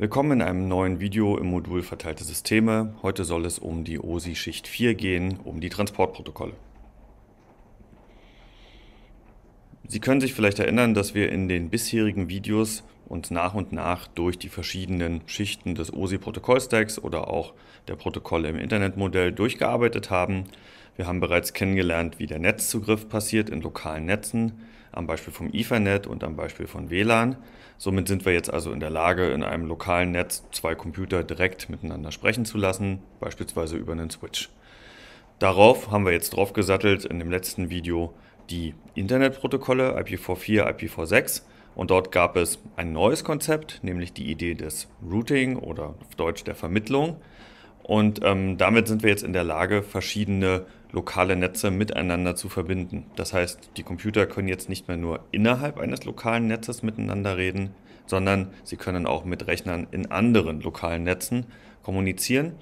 Willkommen in einem neuen Video im Modul Verteilte Systeme. Heute soll es um die OSI Schicht 4 gehen, um die Transportprotokolle. Sie können sich vielleicht erinnern, dass wir in den bisherigen Videos uns nach und nach durch die verschiedenen Schichten des OSI-Protokollstacks oder auch der Protokolle im Internetmodell durchgearbeitet haben. Wir haben bereits kennengelernt, wie der Netzzugriff passiert in lokalen Netzen, am Beispiel vom Ethernet und am Beispiel von WLAN. Somit sind wir jetzt also in der Lage, in einem lokalen Netz zwei Computer direkt miteinander sprechen zu lassen, beispielsweise über einen Switch. Darauf haben wir jetzt draufgesattelt in dem letzten Video die Internetprotokolle IPv4, IPv6 und dort gab es ein neues Konzept, nämlich die Idee des Routing oder auf Deutsch der Vermittlung. Und ähm, damit sind wir jetzt in der Lage, verschiedene lokale Netze miteinander zu verbinden. Das heißt, die Computer können jetzt nicht mehr nur innerhalb eines lokalen Netzes miteinander reden, sondern sie können auch mit Rechnern in anderen lokalen Netzen kommunizieren.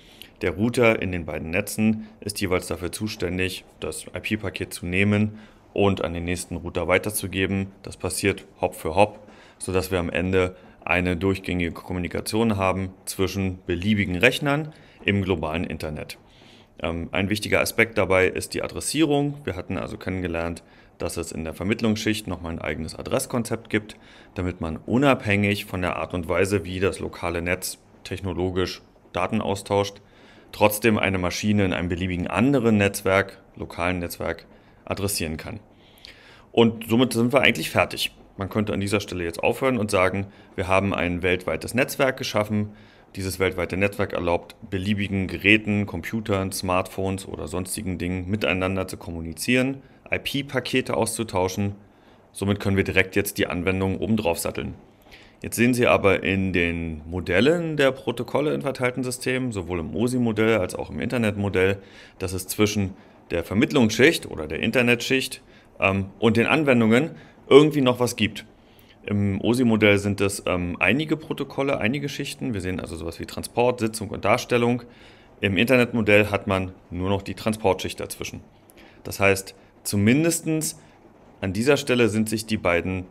Der Router in den beiden Netzen ist jeweils dafür zuständig, das IP-Paket zu nehmen und an den nächsten Router weiterzugeben. Das passiert Hop für Hop, sodass wir am Ende eine durchgängige Kommunikation haben zwischen beliebigen Rechnern im globalen Internet. Ähm, ein wichtiger Aspekt dabei ist die Adressierung. Wir hatten also kennengelernt, dass es in der Vermittlungsschicht nochmal ein eigenes Adresskonzept gibt, damit man unabhängig von der Art und Weise, wie das lokale Netz technologisch Daten austauscht, trotzdem eine Maschine in einem beliebigen anderen Netzwerk, lokalen Netzwerk, adressieren kann. Und somit sind wir eigentlich fertig. Man könnte an dieser Stelle jetzt aufhören und sagen, wir haben ein weltweites Netzwerk geschaffen, dieses weltweite Netzwerk erlaubt beliebigen Geräten, Computern, Smartphones oder sonstigen Dingen miteinander zu kommunizieren, IP-Pakete auszutauschen. Somit können wir direkt jetzt die Anwendung obendrauf satteln. Jetzt sehen Sie aber in den Modellen der Protokolle in verteilten Systemen, sowohl im OSI-Modell als auch im Internetmodell, dass es zwischen der Vermittlungsschicht oder der Internetschicht ähm, und den Anwendungen irgendwie noch was gibt. Im OSI-Modell sind es ähm, einige Protokolle, einige Schichten. Wir sehen also sowas wie Transport, Sitzung und Darstellung. Im Internetmodell hat man nur noch die Transportschicht dazwischen. Das heißt, zumindest an dieser Stelle sind sich die beiden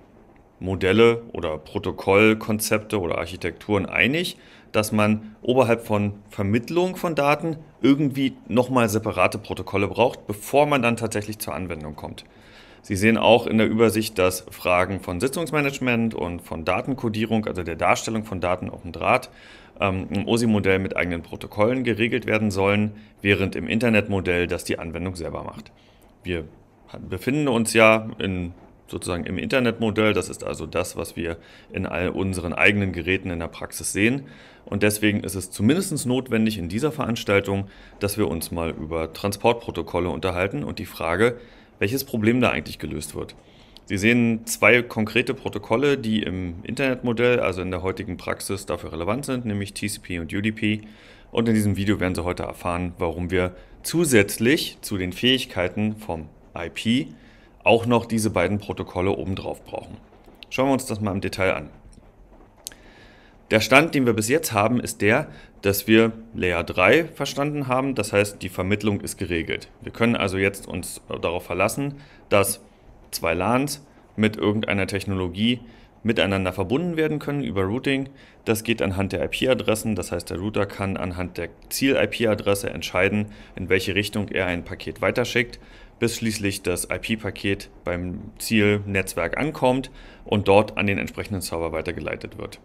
Modelle oder Protokollkonzepte oder Architekturen einig, dass man oberhalb von Vermittlung von Daten irgendwie nochmal separate Protokolle braucht, bevor man dann tatsächlich zur Anwendung kommt. Sie sehen auch in der Übersicht, dass Fragen von Sitzungsmanagement und von Datenkodierung, also der Darstellung von Daten auf dem Draht, ähm, im OSI-Modell mit eigenen Protokollen geregelt werden sollen, während im Internetmodell das die Anwendung selber macht. Wir befinden uns ja in, sozusagen im Internetmodell, das ist also das, was wir in all unseren eigenen Geräten in der Praxis sehen. Und deswegen ist es zumindest notwendig in dieser Veranstaltung, dass wir uns mal über Transportprotokolle unterhalten und die Frage, welches Problem da eigentlich gelöst wird. Sie sehen zwei konkrete Protokolle, die im Internetmodell, also in der heutigen Praxis, dafür relevant sind, nämlich TCP und UDP. Und in diesem Video werden Sie heute erfahren, warum wir zusätzlich zu den Fähigkeiten vom IP auch noch diese beiden Protokolle obendrauf brauchen. Schauen wir uns das mal im Detail an. Der Stand, den wir bis jetzt haben, ist der, dass wir Layer 3 verstanden haben. Das heißt, die Vermittlung ist geregelt. Wir können also jetzt uns darauf verlassen, dass zwei LANs mit irgendeiner Technologie miteinander verbunden werden können über Routing. Das geht anhand der IP-Adressen. Das heißt, der Router kann anhand der Ziel-IP-Adresse entscheiden, in welche Richtung er ein Paket weiterschickt, bis schließlich das IP-Paket beim Zielnetzwerk ankommt und dort an den entsprechenden Server weitergeleitet wird.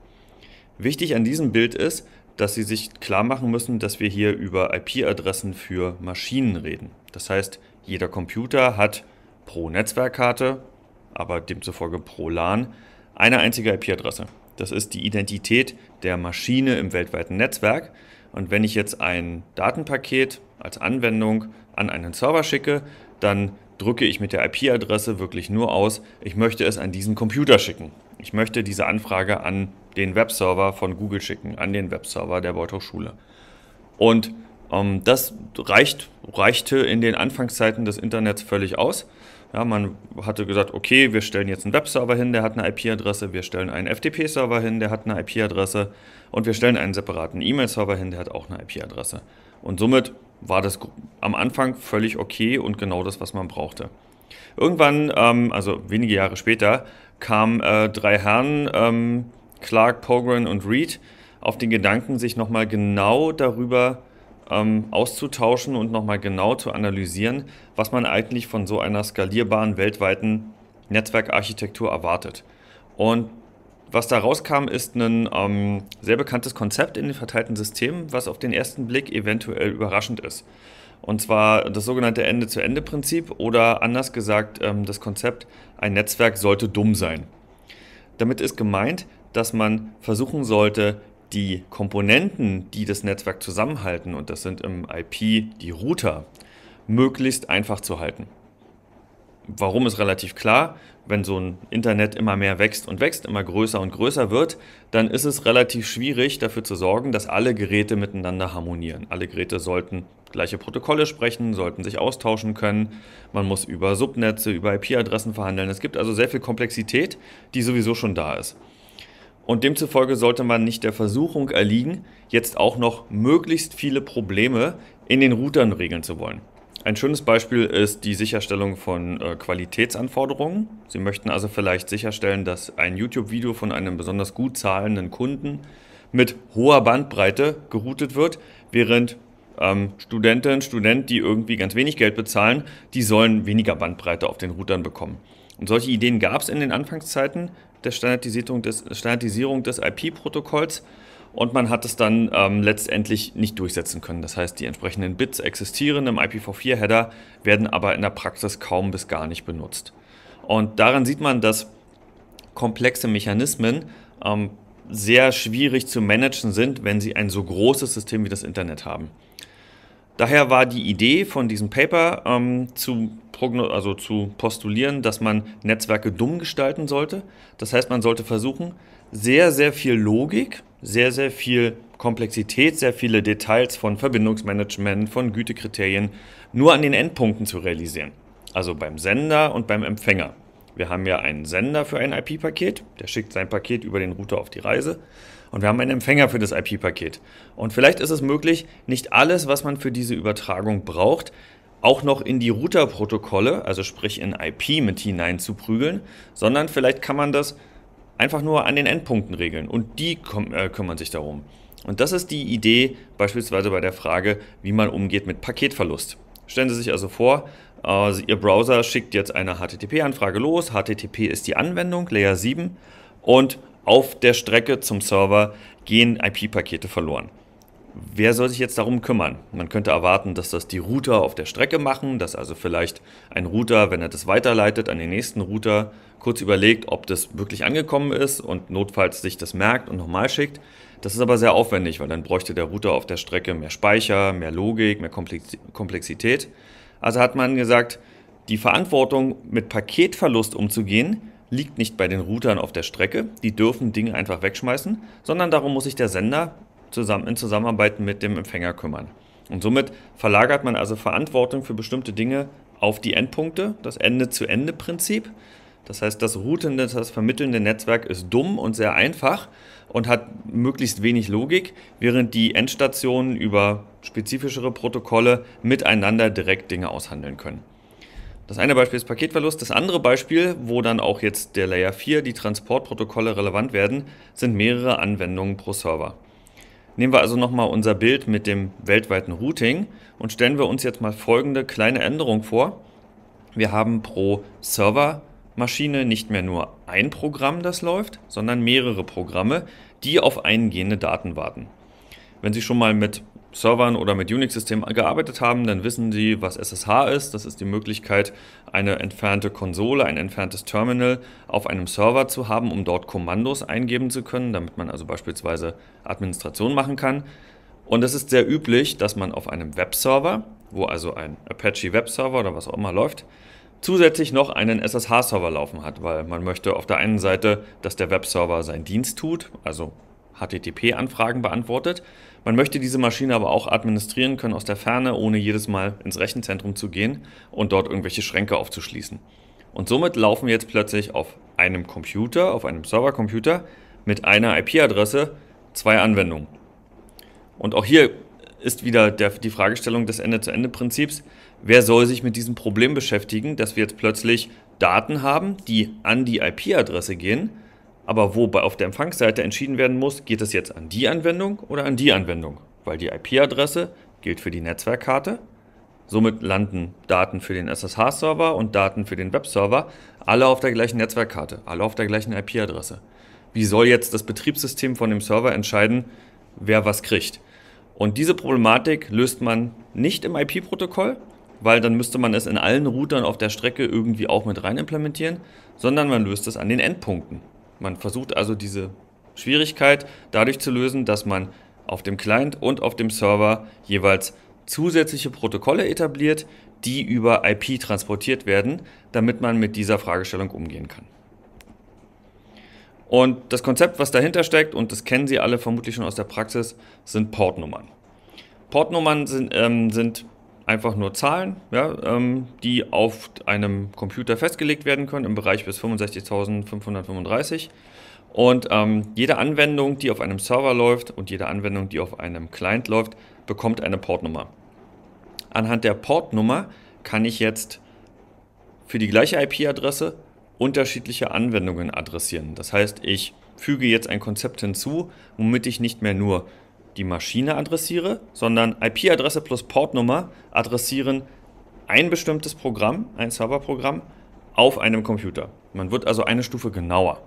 Wichtig an diesem Bild ist, dass Sie sich klar machen müssen, dass wir hier über IP-Adressen für Maschinen reden. Das heißt, jeder Computer hat pro Netzwerkkarte, aber demzufolge pro LAN, eine einzige IP-Adresse. Das ist die Identität der Maschine im weltweiten Netzwerk. Und wenn ich jetzt ein Datenpaket als Anwendung an einen Server schicke, dann drücke ich mit der IP-Adresse wirklich nur aus, ich möchte es an diesen Computer schicken. Ich möchte diese Anfrage an den Webserver von Google schicken, an den Webserver der Beuthochschule. Und ähm, das reicht, reichte in den Anfangszeiten des Internets völlig aus. Ja, man hatte gesagt, okay, wir stellen jetzt einen Webserver hin, der hat eine IP-Adresse, wir stellen einen FTP-Server hin, der hat eine IP-Adresse und wir stellen einen separaten E-Mail-Server hin, der hat auch eine IP-Adresse. Und somit war das am Anfang völlig okay und genau das, was man brauchte. Irgendwann, ähm, also wenige Jahre später, kamen äh, drei Herren, ähm, Clark, Pogren und Reed, auf den Gedanken, sich nochmal genau darüber ähm, auszutauschen und nochmal genau zu analysieren, was man eigentlich von so einer skalierbaren weltweiten Netzwerkarchitektur erwartet. Und was da rauskam, ist ein ähm, sehr bekanntes Konzept in den verteilten Systemen, was auf den ersten Blick eventuell überraschend ist. Und zwar das sogenannte Ende-zu-Ende-Prinzip oder anders gesagt ähm, das Konzept, ein Netzwerk sollte dumm sein. Damit ist gemeint, dass man versuchen sollte, die Komponenten, die das Netzwerk zusammenhalten, und das sind im IP die Router, möglichst einfach zu halten. Warum ist relativ klar, wenn so ein Internet immer mehr wächst und wächst, immer größer und größer wird, dann ist es relativ schwierig dafür zu sorgen, dass alle Geräte miteinander harmonieren. Alle Geräte sollten gleiche Protokolle sprechen, sollten sich austauschen können. Man muss über Subnetze, über IP-Adressen verhandeln. Es gibt also sehr viel Komplexität, die sowieso schon da ist. Und demzufolge sollte man nicht der Versuchung erliegen, jetzt auch noch möglichst viele Probleme in den Routern regeln zu wollen. Ein schönes Beispiel ist die Sicherstellung von äh, Qualitätsanforderungen. Sie möchten also vielleicht sicherstellen, dass ein YouTube-Video von einem besonders gut zahlenden Kunden mit hoher Bandbreite geroutet wird, während ähm, Studentinnen, Studenten, die irgendwie ganz wenig Geld bezahlen, die sollen weniger Bandbreite auf den Routern bekommen. Und solche Ideen gab es in den Anfangszeiten der Standardisierung des, Standardisierung des IP-Protokolls und man hat es dann ähm, letztendlich nicht durchsetzen können. Das heißt, die entsprechenden Bits existieren im IPv4-Header, werden aber in der Praxis kaum bis gar nicht benutzt. Und daran sieht man, dass komplexe Mechanismen ähm, sehr schwierig zu managen sind, wenn sie ein so großes System wie das Internet haben. Daher war die Idee von diesem Paper ähm, zu, also zu postulieren, dass man Netzwerke dumm gestalten sollte. Das heißt, man sollte versuchen, sehr, sehr viel Logik sehr, sehr viel Komplexität, sehr viele Details von Verbindungsmanagement, von Gütekriterien nur an den Endpunkten zu realisieren. Also beim Sender und beim Empfänger. Wir haben ja einen Sender für ein IP-Paket, der schickt sein Paket über den Router auf die Reise. Und wir haben einen Empfänger für das IP-Paket. Und vielleicht ist es möglich, nicht alles, was man für diese Übertragung braucht, auch noch in die Router-Protokolle, also sprich in IP mit hineinzuprügeln, sondern vielleicht kann man das einfach nur an den Endpunkten regeln und die äh, kümmern sich darum. Und das ist die Idee beispielsweise bei der Frage, wie man umgeht mit Paketverlust. Stellen Sie sich also vor, also Ihr Browser schickt jetzt eine HTTP-Anfrage los, HTTP ist die Anwendung, Layer 7, und auf der Strecke zum Server gehen IP-Pakete verloren. Wer soll sich jetzt darum kümmern? Man könnte erwarten, dass das die Router auf der Strecke machen, dass also vielleicht ein Router, wenn er das weiterleitet an den nächsten Router, kurz überlegt, ob das wirklich angekommen ist und notfalls sich das merkt und nochmal schickt. Das ist aber sehr aufwendig, weil dann bräuchte der Router auf der Strecke mehr Speicher, mehr Logik, mehr Komplexität. Also hat man gesagt, die Verantwortung, mit Paketverlust umzugehen, liegt nicht bei den Routern auf der Strecke. Die dürfen Dinge einfach wegschmeißen, sondern darum muss sich der Sender zusammen, in Zusammenarbeit mit dem Empfänger kümmern. Und somit verlagert man also Verantwortung für bestimmte Dinge auf die Endpunkte, das Ende-zu-Ende-Prinzip, das heißt, das routende, das vermittelnde Netzwerk ist dumm und sehr einfach und hat möglichst wenig Logik, während die Endstationen über spezifischere Protokolle miteinander direkt Dinge aushandeln können. Das eine Beispiel ist Paketverlust. Das andere Beispiel, wo dann auch jetzt der Layer 4, die Transportprotokolle relevant werden, sind mehrere Anwendungen pro Server. Nehmen wir also nochmal unser Bild mit dem weltweiten Routing und stellen wir uns jetzt mal folgende kleine Änderung vor. Wir haben pro Server Maschine nicht mehr nur ein Programm, das läuft, sondern mehrere Programme, die auf eingehende Daten warten. Wenn Sie schon mal mit Servern oder mit Unix-Systemen gearbeitet haben, dann wissen Sie, was SSH ist. Das ist die Möglichkeit, eine entfernte Konsole, ein entferntes Terminal auf einem Server zu haben, um dort Kommandos eingeben zu können, damit man also beispielsweise Administration machen kann. Und es ist sehr üblich, dass man auf einem Webserver, wo also ein Apache Webserver oder was auch immer läuft, zusätzlich noch einen SSH-Server laufen hat, weil man möchte auf der einen Seite, dass der Webserver seinen Dienst tut, also HTTP-Anfragen beantwortet. Man möchte diese Maschine aber auch administrieren können aus der Ferne, ohne jedes Mal ins Rechenzentrum zu gehen und dort irgendwelche Schränke aufzuschließen. Und somit laufen jetzt plötzlich auf einem Computer, auf einem Servercomputer mit einer IP-Adresse zwei Anwendungen. Und auch hier ist wieder der, die Fragestellung des Ende-zu-Ende-Prinzips. ende zu ende prinzips Wer soll sich mit diesem Problem beschäftigen, dass wir jetzt plötzlich Daten haben, die an die IP-Adresse gehen, aber wobei auf der Empfangsseite entschieden werden muss, geht es jetzt an die Anwendung oder an die Anwendung, weil die IP-Adresse gilt für die Netzwerkkarte. Somit landen Daten für den SSH-Server und Daten für den Webserver alle auf der gleichen Netzwerkkarte, alle auf der gleichen IP-Adresse. Wie soll jetzt das Betriebssystem von dem Server entscheiden, wer was kriegt? Und diese Problematik löst man nicht im IP-Protokoll, weil dann müsste man es in allen Routern auf der Strecke irgendwie auch mit rein implementieren, sondern man löst es an den Endpunkten. Man versucht also diese Schwierigkeit dadurch zu lösen, dass man auf dem Client und auf dem Server jeweils zusätzliche Protokolle etabliert, die über IP transportiert werden, damit man mit dieser Fragestellung umgehen kann. Und das Konzept, was dahinter steckt, und das kennen Sie alle vermutlich schon aus der Praxis, sind Portnummern. Portnummern sind, ähm, sind einfach nur Zahlen, ja, ähm, die auf einem Computer festgelegt werden können im Bereich bis 65.535. Und ähm, jede Anwendung, die auf einem Server läuft und jede Anwendung, die auf einem Client läuft, bekommt eine Portnummer. Anhand der Portnummer kann ich jetzt für die gleiche IP-Adresse unterschiedliche Anwendungen adressieren. Das heißt, ich füge jetzt ein Konzept hinzu, womit ich nicht mehr nur die Maschine adressiere, sondern IP-Adresse plus Portnummer adressieren ein bestimmtes Programm, ein Serverprogramm, auf einem Computer. Man wird also eine Stufe genauer.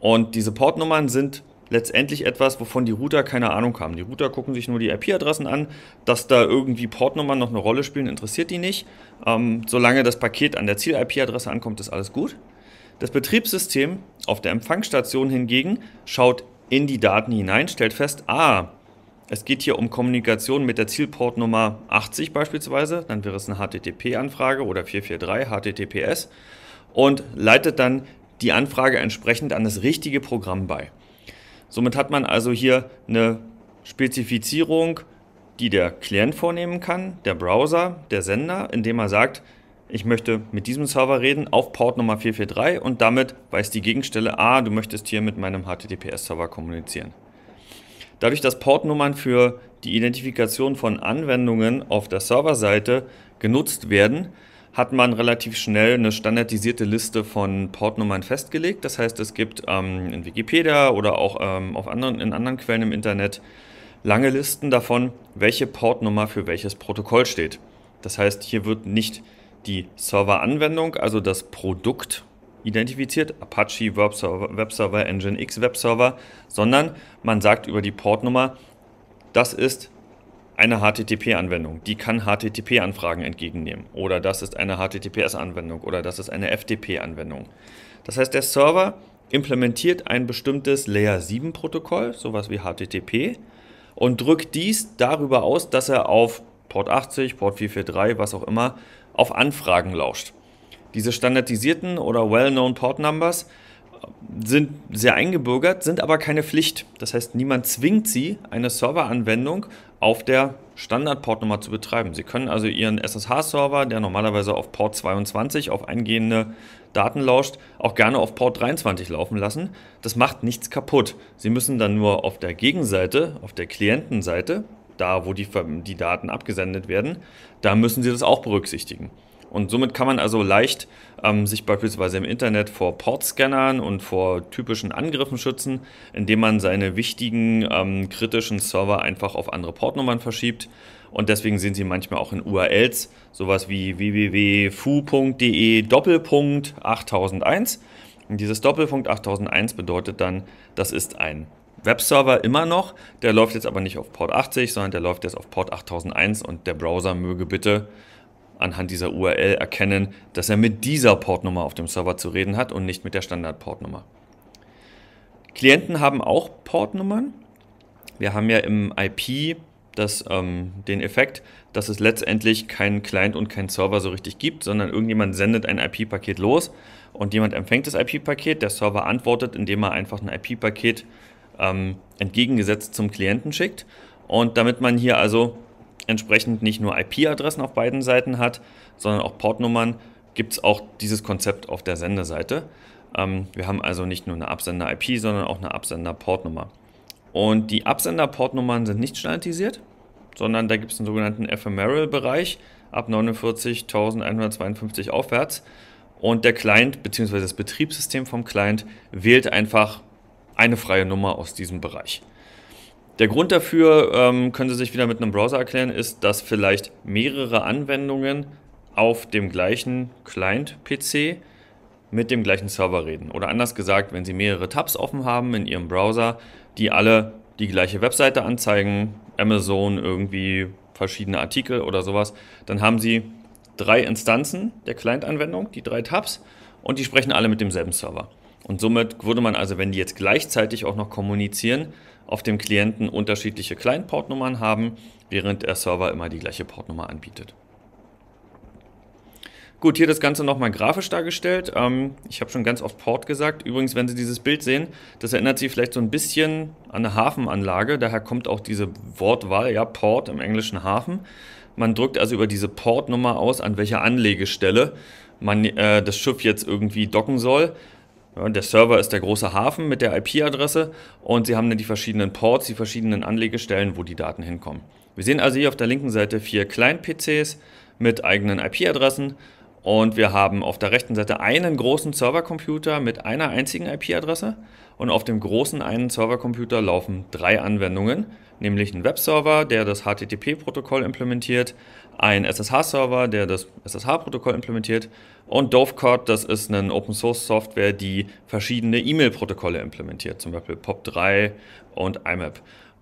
Und diese Portnummern sind letztendlich etwas, wovon die Router keine Ahnung haben. Die Router gucken sich nur die IP-Adressen an, dass da irgendwie Portnummern noch eine Rolle spielen, interessiert die nicht. Ähm, solange das Paket an der Ziel-IP-Adresse ankommt, ist alles gut. Das Betriebssystem auf der Empfangsstation hingegen schaut in die Daten hinein, stellt fest, ah, es geht hier um Kommunikation mit der Zielportnummer 80 beispielsweise, dann wäre es eine HTTP-Anfrage oder 443 HTTPS und leitet dann die Anfrage entsprechend an das richtige Programm bei. Somit hat man also hier eine Spezifizierung, die der Client vornehmen kann, der Browser, der Sender, indem er sagt, ich möchte mit diesem Server reden auf Port Nummer 443 und damit weiß die Gegenstelle, ah, du möchtest hier mit meinem HTTPS-Server kommunizieren. Dadurch, dass Portnummern für die Identifikation von Anwendungen auf der Serverseite genutzt werden, hat man relativ schnell eine standardisierte Liste von Portnummern festgelegt. Das heißt, es gibt ähm, in Wikipedia oder auch ähm, auf anderen, in anderen Quellen im Internet lange Listen davon, welche Portnummer für welches Protokoll steht. Das heißt, hier wird nicht die Serveranwendung, also das Produkt, identifiziert, Apache Web Server, Web Server Nginx Web Server, sondern man sagt über die Portnummer, das ist eine HTTP-Anwendung, die kann HTTP-Anfragen entgegennehmen. Oder das ist eine HTTPS-Anwendung oder das ist eine FTP-Anwendung. Das heißt, der Server implementiert ein bestimmtes Layer 7-Protokoll, sowas wie HTTP, und drückt dies darüber aus, dass er auf Port 80, Port 443, was auch immer, auf Anfragen lauscht. Diese standardisierten oder well-known Port Numbers sind sehr eingebürgert, sind aber keine Pflicht. Das heißt, niemand zwingt sie, eine Serveranwendung auf der Standard-Portnummer zu betreiben. Sie können also Ihren SSH-Server, der normalerweise auf Port 22 auf eingehende Daten lauscht, auch gerne auf Port 23 laufen lassen. Das macht nichts kaputt. Sie müssen dann nur auf der Gegenseite, auf der Klientenseite, da wo die, die Daten abgesendet werden, da müssen sie das auch berücksichtigen. Und somit kann man also leicht ähm, sich beispielsweise im Internet vor Portscannern und vor typischen Angriffen schützen, indem man seine wichtigen ähm, kritischen Server einfach auf andere Portnummern verschiebt. Und deswegen sehen Sie manchmal auch in URLs sowas wie www.fu.de Doppelpunkt 8001. Und dieses Doppelpunkt 8001 bedeutet dann, das ist ein Webserver immer noch. Der läuft jetzt aber nicht auf Port 80, sondern der läuft jetzt auf Port 8001 und der Browser möge bitte anhand dieser URL erkennen, dass er mit dieser Portnummer auf dem Server zu reden hat und nicht mit der Standard-Portnummer. Klienten haben auch Portnummern. Wir haben ja im IP das, ähm, den Effekt, dass es letztendlich keinen Client und keinen Server so richtig gibt, sondern irgendjemand sendet ein IP-Paket los und jemand empfängt das IP-Paket. Der Server antwortet, indem er einfach ein IP-Paket ähm, entgegengesetzt zum Klienten schickt. Und damit man hier also entsprechend nicht nur IP-Adressen auf beiden Seiten hat, sondern auch Portnummern, gibt es auch dieses Konzept auf der Sendeseite. Ähm, wir haben also nicht nur eine Absender-IP, sondern auch eine Absender-Portnummer. Und die Absender-Portnummern sind nicht standardisiert, sondern da gibt es einen sogenannten Ephemeral-Bereich ab 49.152 aufwärts. Und der Client bzw. das Betriebssystem vom Client wählt einfach eine freie Nummer aus diesem Bereich. Der Grund dafür, ähm, können Sie sich wieder mit einem Browser erklären, ist, dass vielleicht mehrere Anwendungen auf dem gleichen Client-PC mit dem gleichen Server reden. Oder anders gesagt, wenn Sie mehrere Tabs offen haben in Ihrem Browser, die alle die gleiche Webseite anzeigen, Amazon irgendwie verschiedene Artikel oder sowas, dann haben Sie drei Instanzen der Client-Anwendung, die drei Tabs, und die sprechen alle mit demselben Server. Und somit würde man also, wenn die jetzt gleichzeitig auch noch kommunizieren, auf dem Klienten unterschiedliche Client-Portnummern haben, während der Server immer die gleiche Portnummer anbietet. Gut, hier das Ganze nochmal grafisch dargestellt. Ähm, ich habe schon ganz oft Port gesagt. Übrigens, wenn Sie dieses Bild sehen, das erinnert Sie vielleicht so ein bisschen an eine Hafenanlage. Daher kommt auch diese Wortwahl, ja, Port im englischen Hafen. Man drückt also über diese Portnummer aus, an welcher Anlegestelle man äh, das Schiff jetzt irgendwie docken soll. Der Server ist der große Hafen mit der IP-Adresse und Sie haben dann die verschiedenen Ports, die verschiedenen Anlegestellen, wo die Daten hinkommen. Wir sehen also hier auf der linken Seite vier Client-PCs mit eigenen IP-Adressen und wir haben auf der rechten Seite einen großen Servercomputer mit einer einzigen IP-Adresse und auf dem großen einen Servercomputer laufen drei Anwendungen, nämlich ein Webserver, der das HTTP-Protokoll implementiert, ein SSH-Server, der das SSH-Protokoll implementiert. Und Dovecot, das ist eine Open-Source-Software, die verschiedene E-Mail-Protokolle implementiert, zum Beispiel POP3 und IMAP.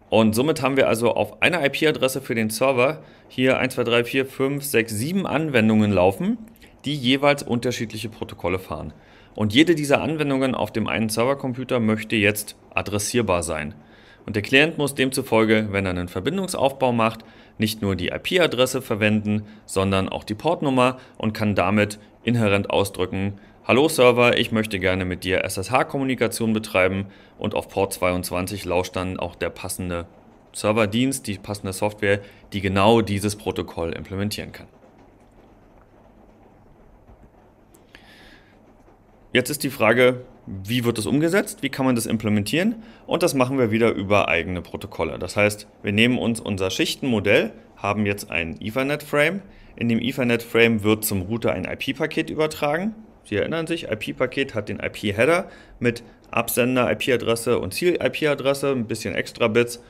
Und somit haben wir also auf einer IP-Adresse für den Server hier 1, 2, 3, 4, 5, 6, 7 Anwendungen laufen, die jeweils unterschiedliche Protokolle fahren. Und jede dieser Anwendungen auf dem einen Servercomputer möchte jetzt adressierbar sein. Und der Client muss demzufolge, wenn er einen Verbindungsaufbau macht, nicht nur die IP-Adresse verwenden, sondern auch die Portnummer und kann damit inhärent ausdrücken, Hallo Server, ich möchte gerne mit dir SSH-Kommunikation betreiben und auf Port 22 lauscht dann auch der passende Serverdienst, die passende Software, die genau dieses Protokoll implementieren kann. Jetzt ist die Frage, wie wird das umgesetzt, wie kann man das implementieren und das machen wir wieder über eigene Protokolle. Das heißt, wir nehmen uns unser Schichtenmodell, haben jetzt ein Ethernet-Frame. In dem Ethernet-Frame wird zum Router ein IP-Paket übertragen. Sie erinnern sich, IP-Paket hat den IP-Header mit Absender, IP-Adresse und Ziel-IP-Adresse, ein bisschen extra Bits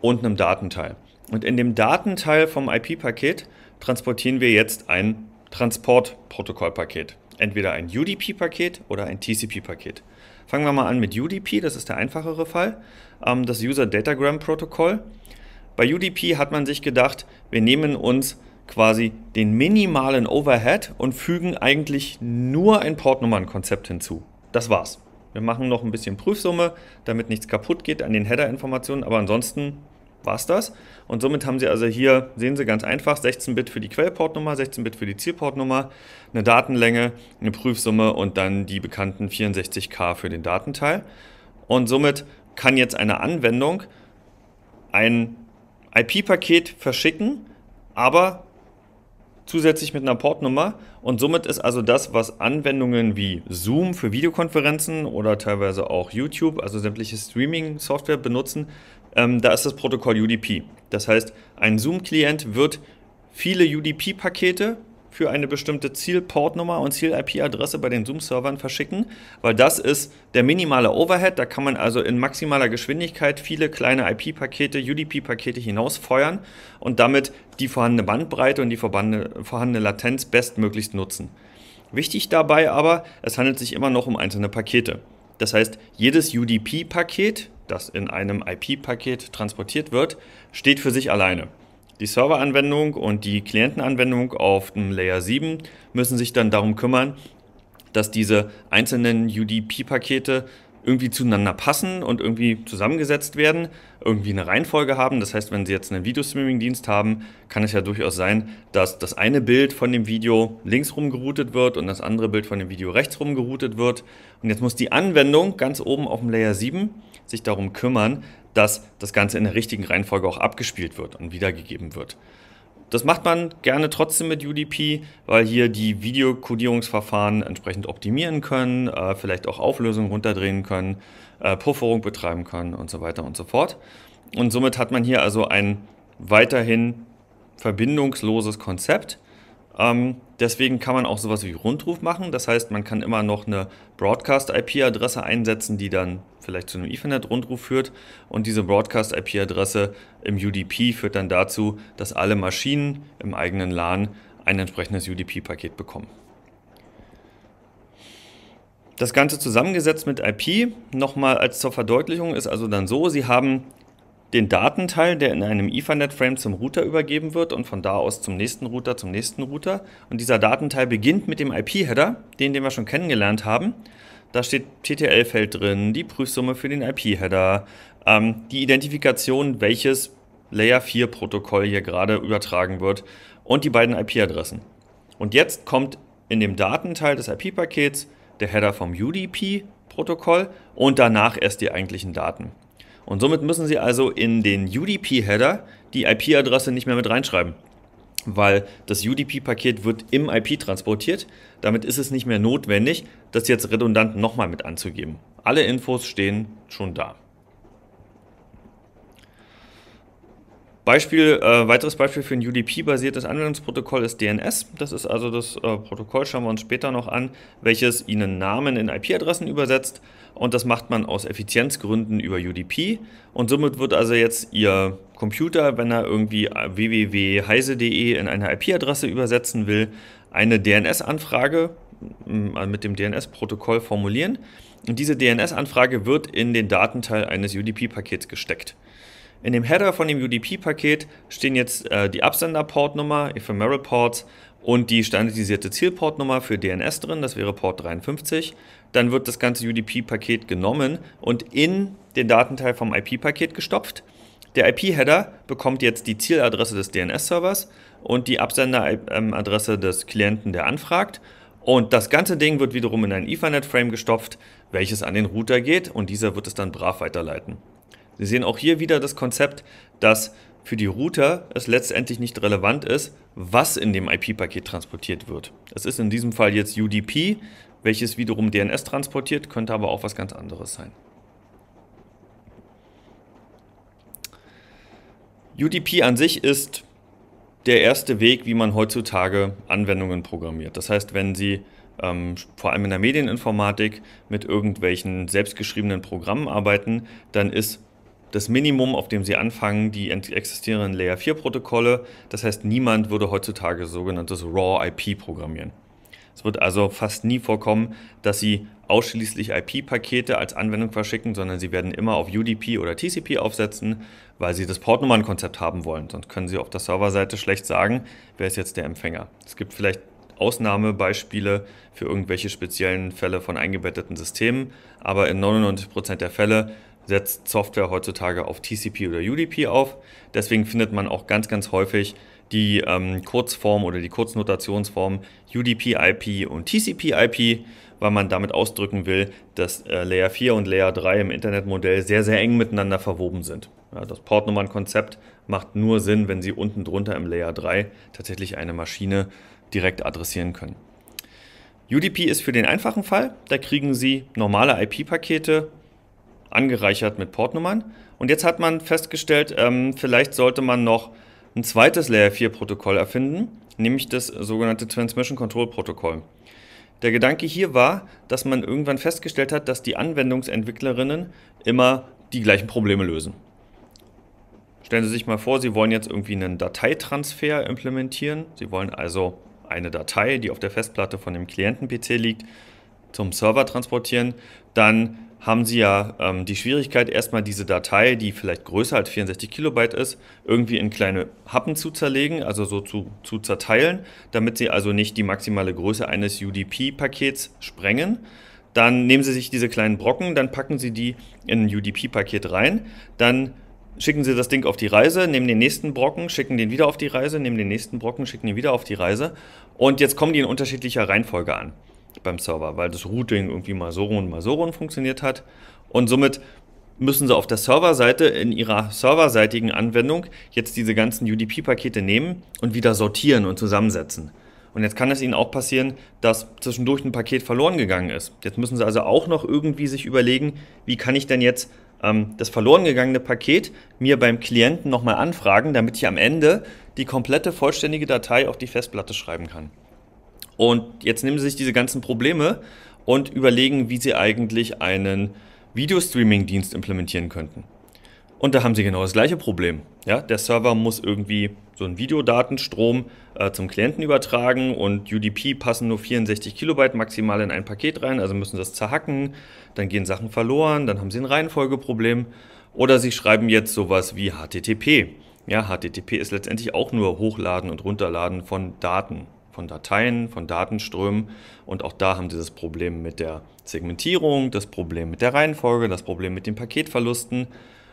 und einem Datenteil. Und in dem Datenteil vom IP-Paket transportieren wir jetzt ein Transportprotokollpaket entweder ein UDP-Paket oder ein TCP-Paket. Fangen wir mal an mit UDP, das ist der einfachere Fall, ähm, das User Datagram Protokoll. Bei UDP hat man sich gedacht, wir nehmen uns quasi den minimalen Overhead und fügen eigentlich nur ein Portnummernkonzept hinzu. Das war's. Wir machen noch ein bisschen Prüfsumme, damit nichts kaputt geht an den Header-Informationen, aber ansonsten war's das. Und somit haben Sie also hier, sehen Sie ganz einfach, 16-Bit für die Quellportnummer, 16-Bit für die Zielportnummer, eine Datenlänge, eine Prüfsumme und dann die bekannten 64K für den Datenteil. Und somit kann jetzt eine Anwendung ein IP-Paket verschicken, aber zusätzlich mit einer Portnummer und somit ist also das, was Anwendungen wie Zoom für Videokonferenzen oder teilweise auch YouTube, also sämtliche Streaming-Software benutzen, ähm, da ist das Protokoll UDP. Das heißt, ein Zoom-Klient wird viele UDP-Pakete für eine bestimmte Zielportnummer und Ziel-IP-Adresse bei den Zoom-Servern verschicken, weil das ist der minimale Overhead. Da kann man also in maximaler Geschwindigkeit viele kleine IP-Pakete, UDP-Pakete hinausfeuern und damit die vorhandene Bandbreite und die vorhandene Latenz bestmöglichst nutzen. Wichtig dabei aber, es handelt sich immer noch um einzelne Pakete. Das heißt, jedes UDP-Paket, das in einem IP-Paket transportiert wird, steht für sich alleine. Die Serveranwendung und die Klientenanwendung auf dem Layer 7 müssen sich dann darum kümmern, dass diese einzelnen UDP-Pakete irgendwie zueinander passen und irgendwie zusammengesetzt werden, irgendwie eine Reihenfolge haben. Das heißt, wenn Sie jetzt einen Videostreaming-Dienst haben, kann es ja durchaus sein, dass das eine Bild von dem Video links rum geroutet wird und das andere Bild von dem Video rechts rum geroutet wird. Und jetzt muss die Anwendung ganz oben auf dem Layer 7 sich darum kümmern, dass das Ganze in der richtigen Reihenfolge auch abgespielt wird und wiedergegeben wird. Das macht man gerne trotzdem mit UDP, weil hier die Videokodierungsverfahren entsprechend optimieren können, äh, vielleicht auch Auflösung runterdrehen können, äh, Pufferung betreiben können und so weiter und so fort. Und somit hat man hier also ein weiterhin verbindungsloses Konzept, ähm, deswegen kann man auch sowas wie Rundruf machen. Das heißt, man kann immer noch eine Broadcast-IP-Adresse einsetzen, die dann vielleicht zu einem Ethernet-Rundruf führt. Und diese Broadcast-IP-Adresse im UDP führt dann dazu, dass alle Maschinen im eigenen LAN ein entsprechendes UDP-Paket bekommen. Das Ganze zusammengesetzt mit IP, nochmal als zur Verdeutlichung, ist also dann so, Sie haben den Datenteil, der in einem Ethernet-Frame zum Router übergeben wird und von da aus zum nächsten Router, zum nächsten Router. Und dieser Datenteil beginnt mit dem IP-Header, den, den wir schon kennengelernt haben. Da steht TTL-Feld drin, die Prüfsumme für den IP-Header, ähm, die Identifikation, welches Layer 4-Protokoll hier gerade übertragen wird und die beiden IP-Adressen. Und jetzt kommt in dem Datenteil des IP-Pakets der Header vom UDP-Protokoll und danach erst die eigentlichen Daten. Und somit müssen Sie also in den UDP-Header die IP-Adresse nicht mehr mit reinschreiben, weil das UDP-Paket wird im IP transportiert. Damit ist es nicht mehr notwendig, das jetzt redundant nochmal mit anzugeben. Alle Infos stehen schon da. Beispiel, äh, weiteres Beispiel für ein UDP-basiertes Anwendungsprotokoll ist DNS. Das ist also das äh, Protokoll, schauen wir uns später noch an, welches Ihnen Namen in IP-Adressen übersetzt. Und das macht man aus Effizienzgründen über UDP. Und somit wird also jetzt Ihr Computer, wenn er irgendwie äh, www.heise.de in eine IP-Adresse übersetzen will, eine DNS-Anfrage mm, äh, mit dem DNS-Protokoll formulieren. Und diese DNS-Anfrage wird in den Datenteil eines UDP-Pakets gesteckt. In dem Header von dem UDP-Paket stehen jetzt äh, die absender portnummer Ephemeral Ports und die standardisierte Zielportnummer für DNS drin, das wäre Port 53. Dann wird das ganze UDP-Paket genommen und in den Datenteil vom IP-Paket gestopft. Der IP-Header bekommt jetzt die Zieladresse des DNS-Servers und die Absender-Adresse ähm, des Klienten, der anfragt. Und das ganze Ding wird wiederum in ein Ethernet-Frame gestopft, welches an den Router geht und dieser wird es dann brav weiterleiten. Sie sehen auch hier wieder das Konzept, dass für die Router es letztendlich nicht relevant ist, was in dem IP-Paket transportiert wird. Es ist in diesem Fall jetzt UDP, welches wiederum DNS transportiert, könnte aber auch was ganz anderes sein. UDP an sich ist der erste Weg, wie man heutzutage Anwendungen programmiert. Das heißt, wenn Sie ähm, vor allem in der Medieninformatik mit irgendwelchen selbstgeschriebenen Programmen arbeiten, dann ist das Minimum, auf dem sie anfangen, die existierenden Layer 4 Protokolle. Das heißt, niemand würde heutzutage sogenanntes Raw IP programmieren. Es wird also fast nie vorkommen, dass sie ausschließlich IP-Pakete als Anwendung verschicken, sondern sie werden immer auf UDP oder TCP aufsetzen, weil sie das Portnummernkonzept haben wollen. Sonst können sie auf der Serverseite schlecht sagen, wer ist jetzt der Empfänger. Es gibt vielleicht Ausnahmebeispiele für irgendwelche speziellen Fälle von eingebetteten Systemen, aber in 99% der Fälle setzt Software heutzutage auf TCP oder UDP auf. Deswegen findet man auch ganz, ganz häufig die ähm, Kurzform oder die Kurznotationsform UDP-IP und TCP-IP, weil man damit ausdrücken will, dass äh, Layer 4 und Layer 3 im Internetmodell sehr, sehr eng miteinander verwoben sind. Ja, das Portnummernkonzept macht nur Sinn, wenn Sie unten drunter im Layer 3 tatsächlich eine Maschine direkt adressieren können. UDP ist für den einfachen Fall, da kriegen Sie normale IP-Pakete angereichert mit Portnummern. Und jetzt hat man festgestellt, ähm, vielleicht sollte man noch ein zweites Layer 4 Protokoll erfinden, nämlich das sogenannte Transmission Control Protokoll. Der Gedanke hier war, dass man irgendwann festgestellt hat, dass die Anwendungsentwicklerinnen immer die gleichen Probleme lösen. Stellen Sie sich mal vor, Sie wollen jetzt irgendwie einen Dateitransfer implementieren. Sie wollen also eine Datei, die auf der Festplatte von dem Klienten-PC liegt, zum Server transportieren. Dann haben Sie ja ähm, die Schwierigkeit, erstmal diese Datei, die vielleicht größer als 64 Kilobyte ist, irgendwie in kleine Happen zu zerlegen, also so zu, zu zerteilen, damit Sie also nicht die maximale Größe eines UDP-Pakets sprengen. Dann nehmen Sie sich diese kleinen Brocken, dann packen Sie die in ein UDP-Paket rein, dann schicken Sie das Ding auf die Reise, nehmen den nächsten Brocken, schicken den wieder auf die Reise, nehmen den nächsten Brocken, schicken ihn wieder auf die Reise. Und jetzt kommen die in unterschiedlicher Reihenfolge an beim Server, weil das Routing irgendwie mal so rum, mal so rum funktioniert hat. Und somit müssen sie auf der Serverseite in ihrer serverseitigen Anwendung jetzt diese ganzen UDP-Pakete nehmen und wieder sortieren und zusammensetzen. Und jetzt kann es ihnen auch passieren, dass zwischendurch ein Paket verloren gegangen ist. Jetzt müssen sie also auch noch irgendwie sich überlegen, wie kann ich denn jetzt ähm, das verloren gegangene Paket mir beim Klienten nochmal anfragen, damit ich am Ende die komplette vollständige Datei auf die Festplatte schreiben kann. Und jetzt nehmen sie sich diese ganzen Probleme und überlegen, wie sie eigentlich einen Videostreaming-Dienst implementieren könnten. Und da haben sie genau das gleiche Problem. Ja, der Server muss irgendwie so einen Videodatenstrom äh, zum Klienten übertragen und UDP passen nur 64 Kilobyte maximal in ein Paket rein, also müssen das zerhacken, dann gehen Sachen verloren, dann haben sie ein Reihenfolgeproblem. Oder sie schreiben jetzt sowas wie HTTP. Ja, HTTP ist letztendlich auch nur Hochladen und Runterladen von Daten von Dateien, von Datenströmen. Und auch da haben sie das Problem mit der Segmentierung, das Problem mit der Reihenfolge, das Problem mit den Paketverlusten.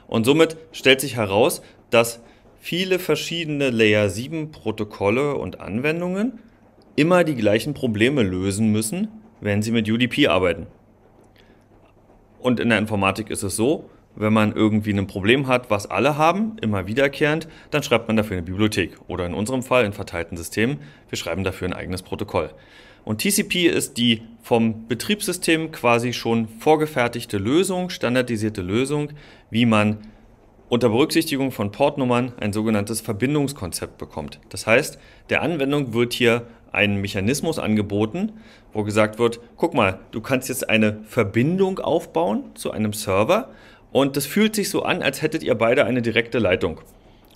Und somit stellt sich heraus, dass viele verschiedene Layer 7 Protokolle und Anwendungen immer die gleichen Probleme lösen müssen, wenn sie mit UDP arbeiten. Und in der Informatik ist es so, wenn man irgendwie ein Problem hat, was alle haben, immer wiederkehrend, dann schreibt man dafür eine Bibliothek oder in unserem Fall in verteilten Systemen, wir schreiben dafür ein eigenes Protokoll. Und TCP ist die vom Betriebssystem quasi schon vorgefertigte Lösung, standardisierte Lösung, wie man unter Berücksichtigung von Portnummern ein sogenanntes Verbindungskonzept bekommt. Das heißt, der Anwendung wird hier ein Mechanismus angeboten, wo gesagt wird, guck mal, du kannst jetzt eine Verbindung aufbauen zu einem Server und das fühlt sich so an, als hättet ihr beide eine direkte Leitung.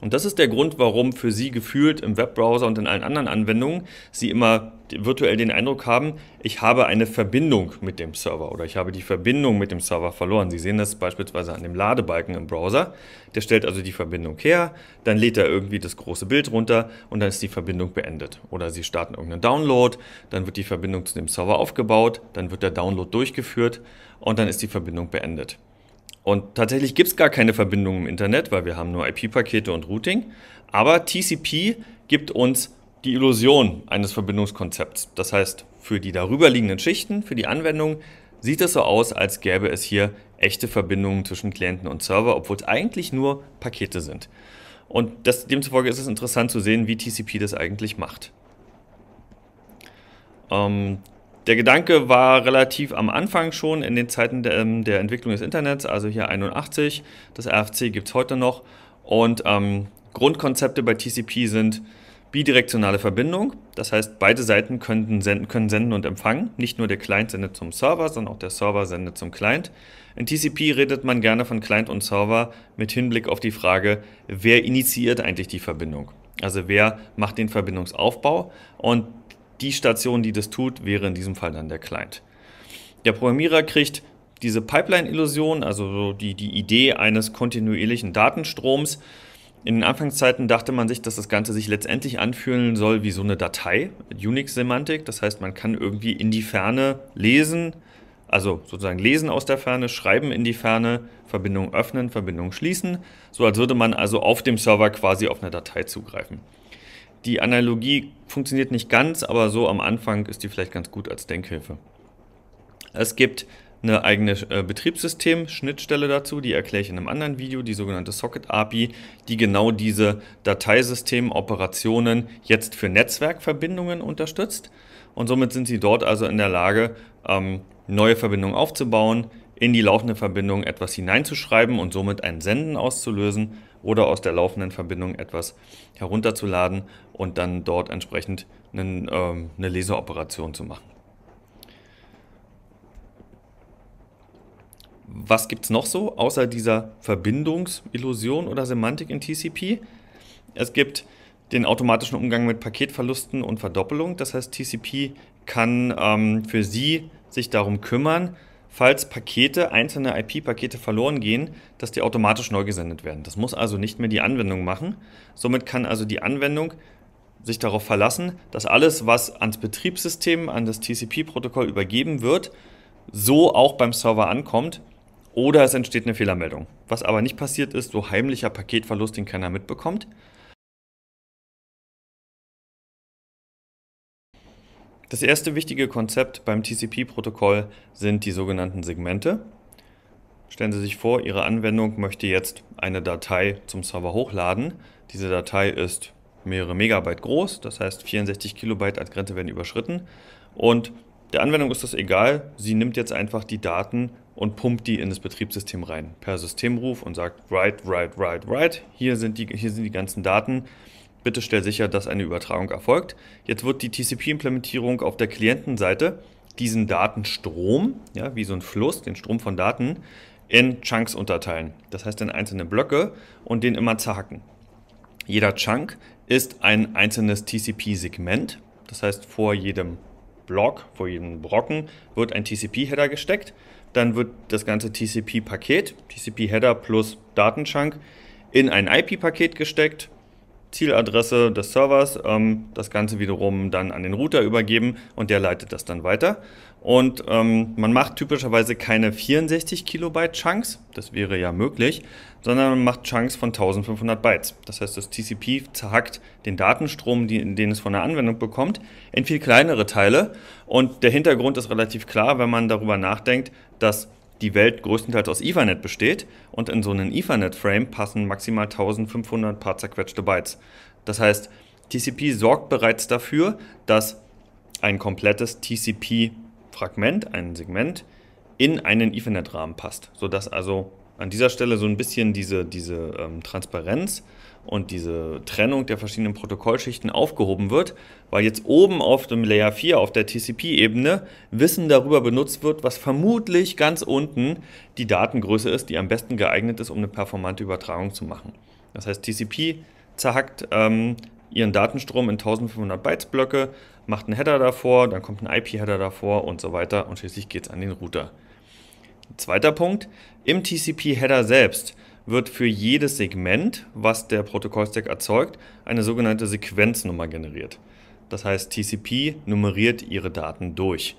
Und das ist der Grund, warum für Sie gefühlt im Webbrowser und in allen anderen Anwendungen Sie immer virtuell den Eindruck haben, ich habe eine Verbindung mit dem Server oder ich habe die Verbindung mit dem Server verloren. Sie sehen das beispielsweise an dem Ladebalken im Browser. Der stellt also die Verbindung her, dann lädt er irgendwie das große Bild runter und dann ist die Verbindung beendet. Oder Sie starten irgendeinen Download, dann wird die Verbindung zu dem Server aufgebaut, dann wird der Download durchgeführt und dann ist die Verbindung beendet. Und tatsächlich gibt es gar keine Verbindung im Internet, weil wir haben nur IP-Pakete und Routing. Aber TCP gibt uns die Illusion eines Verbindungskonzepts. Das heißt, für die darüberliegenden Schichten, für die Anwendung, sieht es so aus, als gäbe es hier echte Verbindungen zwischen Klienten und Server, obwohl es eigentlich nur Pakete sind. Und das, demzufolge ist es interessant zu sehen, wie TCP das eigentlich macht. Ähm, der Gedanke war relativ am Anfang schon in den Zeiten der, ähm, der Entwicklung des Internets, also hier 81, das RFC gibt es heute noch. Und ähm, Grundkonzepte bei TCP sind bidirektionale Verbindung, das heißt beide Seiten können senden, können senden und empfangen. Nicht nur der Client sendet zum Server, sondern auch der Server sendet zum Client. In TCP redet man gerne von Client und Server mit Hinblick auf die Frage, wer initiiert eigentlich die Verbindung. Also wer macht den Verbindungsaufbau und die Station, die das tut, wäre in diesem Fall dann der Client. Der Programmierer kriegt diese Pipeline-Illusion, also die, die Idee eines kontinuierlichen Datenstroms. In den Anfangszeiten dachte man sich, dass das Ganze sich letztendlich anfühlen soll wie so eine Datei, Unix-Semantik. Das heißt, man kann irgendwie in die Ferne lesen, also sozusagen lesen aus der Ferne, schreiben in die Ferne, Verbindung öffnen, Verbindung schließen. So als würde man also auf dem Server quasi auf eine Datei zugreifen die Analogie funktioniert nicht ganz, aber so am Anfang ist die vielleicht ganz gut als Denkhilfe. Es gibt eine eigene äh, Betriebssystem-Schnittstelle dazu, die erkläre ich in einem anderen Video, die sogenannte Socket API, die genau diese Dateisystem-Operationen jetzt für Netzwerkverbindungen unterstützt. Und somit sind sie dort also in der Lage, ähm, neue Verbindungen aufzubauen, in die laufende Verbindung etwas hineinzuschreiben und somit ein Senden auszulösen oder aus der laufenden Verbindung etwas herunterzuladen und dann dort entsprechend einen, ähm, eine Leseroperation zu machen. Was gibt es noch so außer dieser Verbindungsillusion oder Semantik in TCP? Es gibt den automatischen Umgang mit Paketverlusten und Verdoppelung. Das heißt, TCP kann ähm, für Sie sich darum kümmern, falls Pakete, einzelne IP-Pakete verloren gehen, dass die automatisch neu gesendet werden. Das muss also nicht mehr die Anwendung machen. Somit kann also die Anwendung sich darauf verlassen, dass alles, was ans Betriebssystem, an das TCP-Protokoll übergeben wird, so auch beim Server ankommt oder es entsteht eine Fehlermeldung. Was aber nicht passiert ist, so heimlicher Paketverlust, den keiner mitbekommt. Das erste wichtige Konzept beim TCP-Protokoll sind die sogenannten Segmente. Stellen Sie sich vor, Ihre Anwendung möchte jetzt eine Datei zum Server hochladen. Diese Datei ist mehrere Megabyte groß, das heißt 64 Kilobyte als Grenze werden überschritten. Und der Anwendung ist das egal, sie nimmt jetzt einfach die Daten und pumpt die in das Betriebssystem rein per Systemruf und sagt write, write, write, write. Hier sind die, hier sind die ganzen Daten Bitte stell sicher, dass eine Übertragung erfolgt. Jetzt wird die TCP-Implementierung auf der Klientenseite diesen Datenstrom, ja, wie so ein Fluss, den Strom von Daten, in Chunks unterteilen. Das heißt in einzelne Blöcke und den immer zerhacken. Jeder Chunk ist ein einzelnes TCP-Segment. Das heißt, vor jedem Block, vor jedem Brocken wird ein TCP-Header gesteckt. Dann wird das ganze TCP-Paket, TCP-Header plus Datenchunk, in ein IP-Paket gesteckt. Zieladresse des Servers ähm, das Ganze wiederum dann an den Router übergeben und der leitet das dann weiter. Und ähm, man macht typischerweise keine 64 Kilobyte Chunks, das wäre ja möglich, sondern man macht Chunks von 1500 Bytes. Das heißt, das TCP zerhackt den Datenstrom, die, den es von der Anwendung bekommt, in viel kleinere Teile. Und der Hintergrund ist relativ klar, wenn man darüber nachdenkt, dass die Welt größtenteils aus Ethernet besteht und in so einen Ethernet-Frame passen maximal 1500 paar zerquetschte Bytes. Das heißt, TCP sorgt bereits dafür, dass ein komplettes TCP-Fragment, ein Segment, in einen Ethernet-Rahmen passt, sodass also an dieser Stelle so ein bisschen diese, diese ähm, Transparenz und diese Trennung der verschiedenen Protokollschichten aufgehoben wird, weil jetzt oben auf dem Layer 4 auf der TCP-Ebene Wissen darüber benutzt wird, was vermutlich ganz unten die Datengröße ist, die am besten geeignet ist, um eine performante Übertragung zu machen. Das heißt, TCP zerhackt ähm, ihren Datenstrom in 1500 Bytes Blöcke, macht einen Header davor, dann kommt ein IP-Header davor und so weiter und schließlich geht es an den Router. Zweiter Punkt, im TCP-Header selbst wird für jedes Segment, was der Protokollstack erzeugt, eine sogenannte Sequenznummer generiert. Das heißt, TCP nummeriert ihre Daten durch.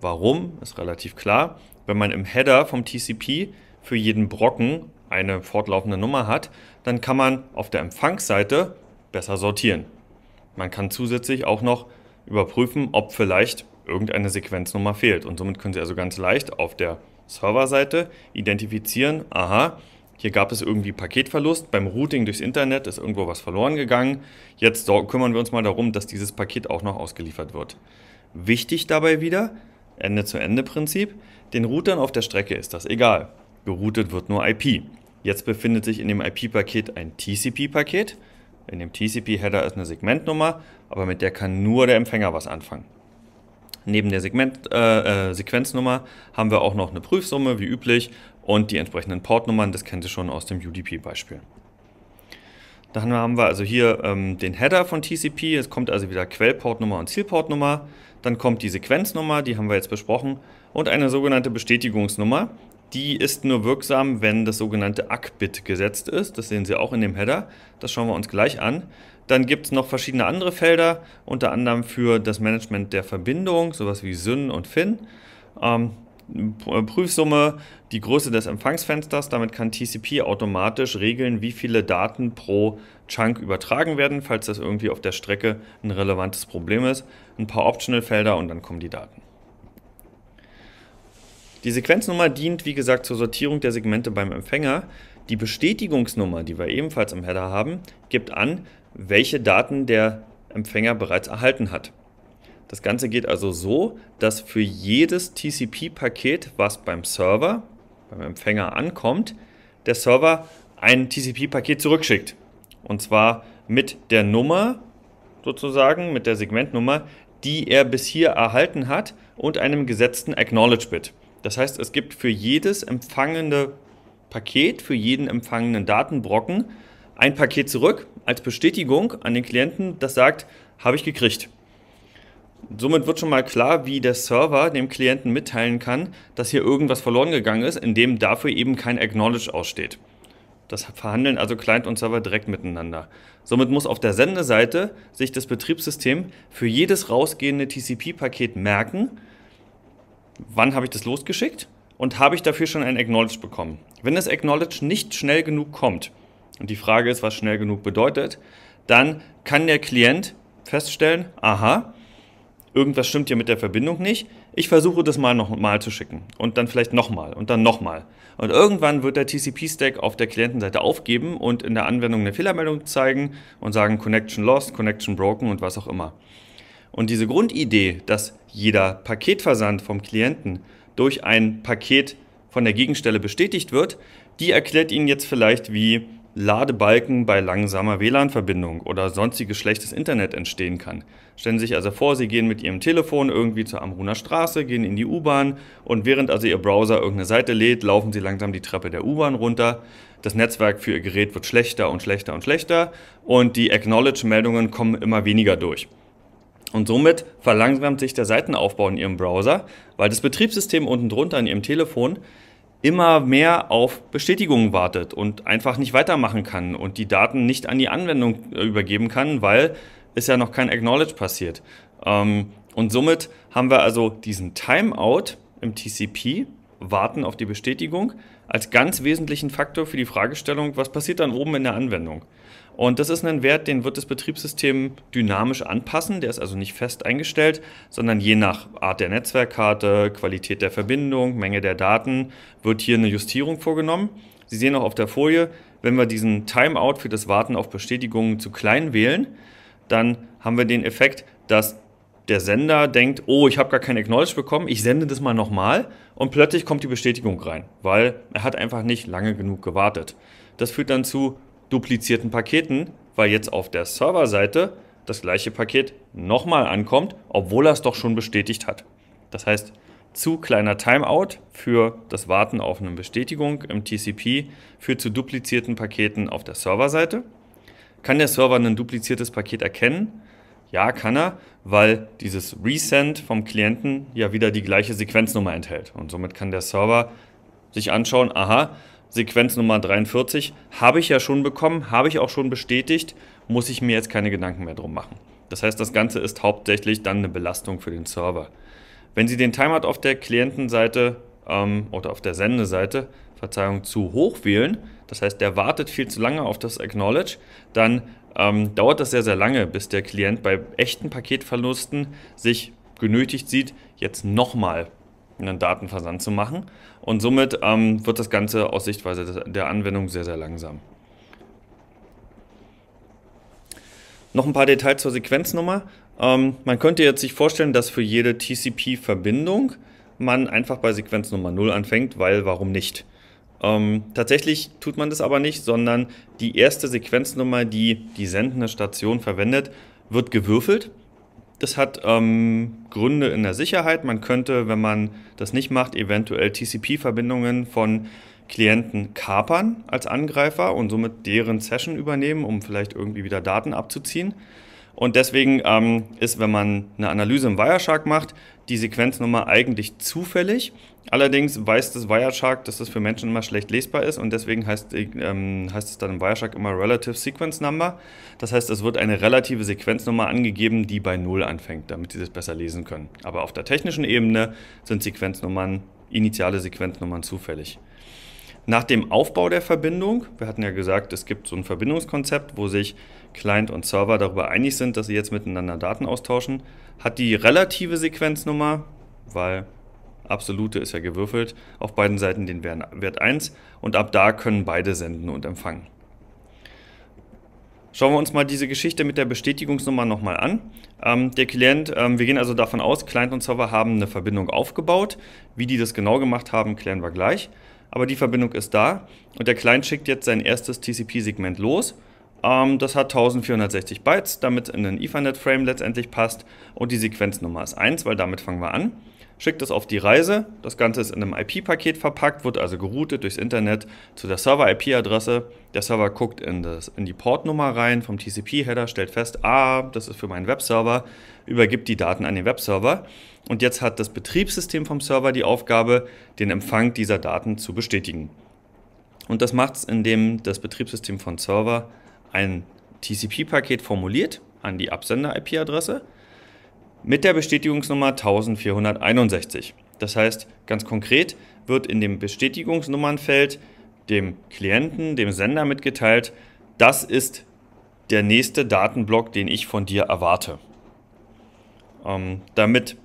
Warum, ist relativ klar. Wenn man im Header vom TCP für jeden Brocken eine fortlaufende Nummer hat, dann kann man auf der Empfangsseite besser sortieren. Man kann zusätzlich auch noch überprüfen, ob vielleicht irgendeine Sequenznummer fehlt. Und somit können Sie also ganz leicht auf der Serverseite identifizieren, aha, hier gab es irgendwie Paketverlust. Beim Routing durchs Internet ist irgendwo was verloren gegangen. Jetzt kümmern wir uns mal darum, dass dieses Paket auch noch ausgeliefert wird. Wichtig dabei wieder, Ende-zu-Ende-Prinzip, den Routern auf der Strecke ist das egal. Geroutet wird nur IP. Jetzt befindet sich in dem IP-Paket ein TCP-Paket. In dem TCP-Header ist eine Segmentnummer, aber mit der kann nur der Empfänger was anfangen. Neben der Segment, äh, äh, Sequenznummer haben wir auch noch eine Prüfsumme, wie üblich, und die entsprechenden Portnummern. Das kennt ihr schon aus dem UDP-Beispiel. Dann haben wir also hier ähm, den Header von TCP. Es kommt also wieder Quellportnummer und Zielportnummer. Dann kommt die Sequenznummer, die haben wir jetzt besprochen. Und eine sogenannte Bestätigungsnummer. Die ist nur wirksam, wenn das sogenannte ACK-Bit gesetzt ist. Das sehen Sie auch in dem Header. Das schauen wir uns gleich an. Dann gibt es noch verschiedene andere Felder, unter anderem für das Management der Verbindung, sowas wie SYN und FIN. Ähm, Prüfsumme, die Größe des Empfangsfensters. Damit kann TCP automatisch regeln, wie viele Daten pro Chunk übertragen werden, falls das irgendwie auf der Strecke ein relevantes Problem ist. Ein paar Optional-Felder und dann kommen die Daten. Die Sequenznummer dient, wie gesagt, zur Sortierung der Segmente beim Empfänger. Die Bestätigungsnummer, die wir ebenfalls im Header haben, gibt an, welche Daten der Empfänger bereits erhalten hat. Das Ganze geht also so, dass für jedes TCP-Paket, was beim Server, beim Empfänger ankommt, der Server ein TCP-Paket zurückschickt. Und zwar mit der Nummer sozusagen, mit der Segmentnummer, die er bis hier erhalten hat und einem gesetzten Acknowledge-Bit. Das heißt, es gibt für jedes empfangende Paket, für jeden empfangenen Datenbrocken ein Paket zurück als Bestätigung an den Klienten, das sagt, habe ich gekriegt. Somit wird schon mal klar, wie der Server dem Klienten mitteilen kann, dass hier irgendwas verloren gegangen ist, indem dafür eben kein Acknowledge aussteht. Das verhandeln also Client und Server direkt miteinander. Somit muss auf der Sendeseite sich das Betriebssystem für jedes rausgehende TCP-Paket merken, wann habe ich das losgeschickt und habe ich dafür schon ein Acknowledge bekommen. Wenn das Acknowledge nicht schnell genug kommt, und die Frage ist, was schnell genug bedeutet, dann kann der Klient feststellen, aha, irgendwas stimmt ja mit der Verbindung nicht. Ich versuche das mal nochmal zu schicken und dann vielleicht nochmal und dann nochmal. Und irgendwann wird der TCP-Stack auf der Klientenseite aufgeben und in der Anwendung eine Fehlermeldung zeigen und sagen Connection lost, Connection broken und was auch immer. Und diese Grundidee, dass jeder Paketversand vom Klienten durch ein Paket von der Gegenstelle bestätigt wird, die erklärt Ihnen jetzt vielleicht, wie Ladebalken bei langsamer WLAN-Verbindung oder sonstiges schlechtes Internet entstehen kann. Stellen Sie sich also vor, Sie gehen mit Ihrem Telefon irgendwie zur Amruner Straße, gehen in die U-Bahn und während also Ihr Browser irgendeine Seite lädt, laufen Sie langsam die Treppe der U-Bahn runter. Das Netzwerk für Ihr Gerät wird schlechter und schlechter und schlechter und die Acknowledge-Meldungen kommen immer weniger durch. Und somit verlangsamt sich der Seitenaufbau in Ihrem Browser, weil das Betriebssystem unten drunter in Ihrem Telefon immer mehr auf Bestätigungen wartet und einfach nicht weitermachen kann und die Daten nicht an die Anwendung äh, übergeben kann, weil es ja noch kein Acknowledge passiert. Ähm, und somit haben wir also diesen Timeout im TCP, Warten auf die Bestätigung, als ganz wesentlichen Faktor für die Fragestellung, was passiert dann oben in der Anwendung. Und das ist ein Wert, den wird das Betriebssystem dynamisch anpassen. Der ist also nicht fest eingestellt, sondern je nach Art der Netzwerkkarte, Qualität der Verbindung, Menge der Daten wird hier eine Justierung vorgenommen. Sie sehen auch auf der Folie, wenn wir diesen Timeout für das Warten auf Bestätigungen zu klein wählen, dann haben wir den Effekt, dass der Sender denkt, oh, ich habe gar kein Acknowledge bekommen, ich sende das mal nochmal und plötzlich kommt die Bestätigung rein, weil er hat einfach nicht lange genug gewartet. Das führt dann zu duplizierten Paketen, weil jetzt auf der Serverseite das gleiche Paket nochmal ankommt, obwohl er es doch schon bestätigt hat. Das heißt, zu kleiner Timeout für das Warten auf eine Bestätigung im TCP führt zu duplizierten Paketen auf der Serverseite. Kann der Server ein dupliziertes Paket erkennen? Ja, kann er, weil dieses Resend vom Klienten ja wieder die gleiche Sequenznummer enthält. Und somit kann der Server sich anschauen, aha, Sequenz Nummer 43 habe ich ja schon bekommen, habe ich auch schon bestätigt, muss ich mir jetzt keine Gedanken mehr drum machen. Das heißt, das Ganze ist hauptsächlich dann eine Belastung für den Server. Wenn Sie den Timeout auf der Klientenseite ähm, oder auf der Sendeseite, Verzeihung, zu hoch wählen, das heißt, der wartet viel zu lange auf das Acknowledge, dann ähm, dauert das sehr, sehr lange, bis der Klient bei echten Paketverlusten sich genötigt sieht, jetzt nochmal einen Datenversand zu machen. Und somit ähm, wird das Ganze aus Sichtweise der Anwendung sehr, sehr langsam. Noch ein paar Details zur Sequenznummer. Ähm, man könnte jetzt sich vorstellen, dass für jede TCP-Verbindung man einfach bei Sequenznummer 0 anfängt, weil warum nicht? Ähm, tatsächlich tut man das aber nicht, sondern die erste Sequenznummer, die die sendende Station verwendet, wird gewürfelt das hat ähm, Gründe in der Sicherheit. Man könnte, wenn man das nicht macht, eventuell TCP-Verbindungen von Klienten kapern als Angreifer und somit deren Session übernehmen, um vielleicht irgendwie wieder Daten abzuziehen. Und deswegen ähm, ist, wenn man eine Analyse im Wireshark macht, die Sequenznummer eigentlich zufällig. Allerdings weiß das Wireshark, dass das für Menschen immer schlecht lesbar ist und deswegen heißt, ähm, heißt es dann im Wireshark immer Relative Sequence Number. Das heißt, es wird eine relative Sequenznummer angegeben, die bei 0 anfängt, damit Sie das besser lesen können. Aber auf der technischen Ebene sind Sequenznummern, initiale Sequenznummern zufällig. Nach dem Aufbau der Verbindung, wir hatten ja gesagt, es gibt so ein Verbindungskonzept, wo sich Client und Server darüber einig sind, dass sie jetzt miteinander Daten austauschen, hat die relative Sequenznummer, weil absolute ist ja gewürfelt, auf beiden Seiten den Wert 1 und ab da können beide senden und empfangen. Schauen wir uns mal diese Geschichte mit der Bestätigungsnummer nochmal an. Ähm, der Klient, ähm, wir gehen also davon aus, Client und Server haben eine Verbindung aufgebaut. Wie die das genau gemacht haben, klären wir gleich. Aber die Verbindung ist da und der Client schickt jetzt sein erstes TCP-Segment los ähm, das hat 1460 Bytes, damit in den Ethernet-Frame letztendlich passt. Und die Sequenznummer ist 1, weil damit fangen wir an. Schickt es auf die Reise. Das Ganze ist in einem IP-Paket verpackt, wird also geroutet durchs Internet zu der Server-IP-Adresse. Der Server guckt in, das, in die Portnummer rein vom TCP-Header, stellt fest, ah, das ist für meinen Webserver, übergibt die Daten an den Webserver. Und jetzt hat das Betriebssystem vom Server die Aufgabe, den Empfang dieser Daten zu bestätigen. Und das macht es, indem das Betriebssystem von Server ein TCP-Paket formuliert an die Absender-IP-Adresse mit der Bestätigungsnummer 1461. Das heißt, ganz konkret wird in dem Bestätigungsnummernfeld dem Klienten, dem Sender mitgeteilt, das ist der nächste Datenblock, den ich von dir erwarte. Ähm, damit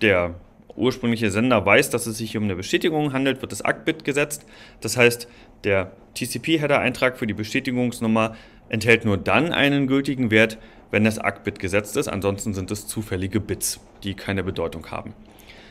der ursprüngliche Sender weiß, dass es sich um eine Bestätigung handelt, wird das ACK-Bit gesetzt. Das heißt, der TCP-Header-Eintrag für die Bestätigungsnummer enthält nur dann einen gültigen Wert, wenn das ACK-Bit gesetzt ist. Ansonsten sind es zufällige Bits, die keine Bedeutung haben.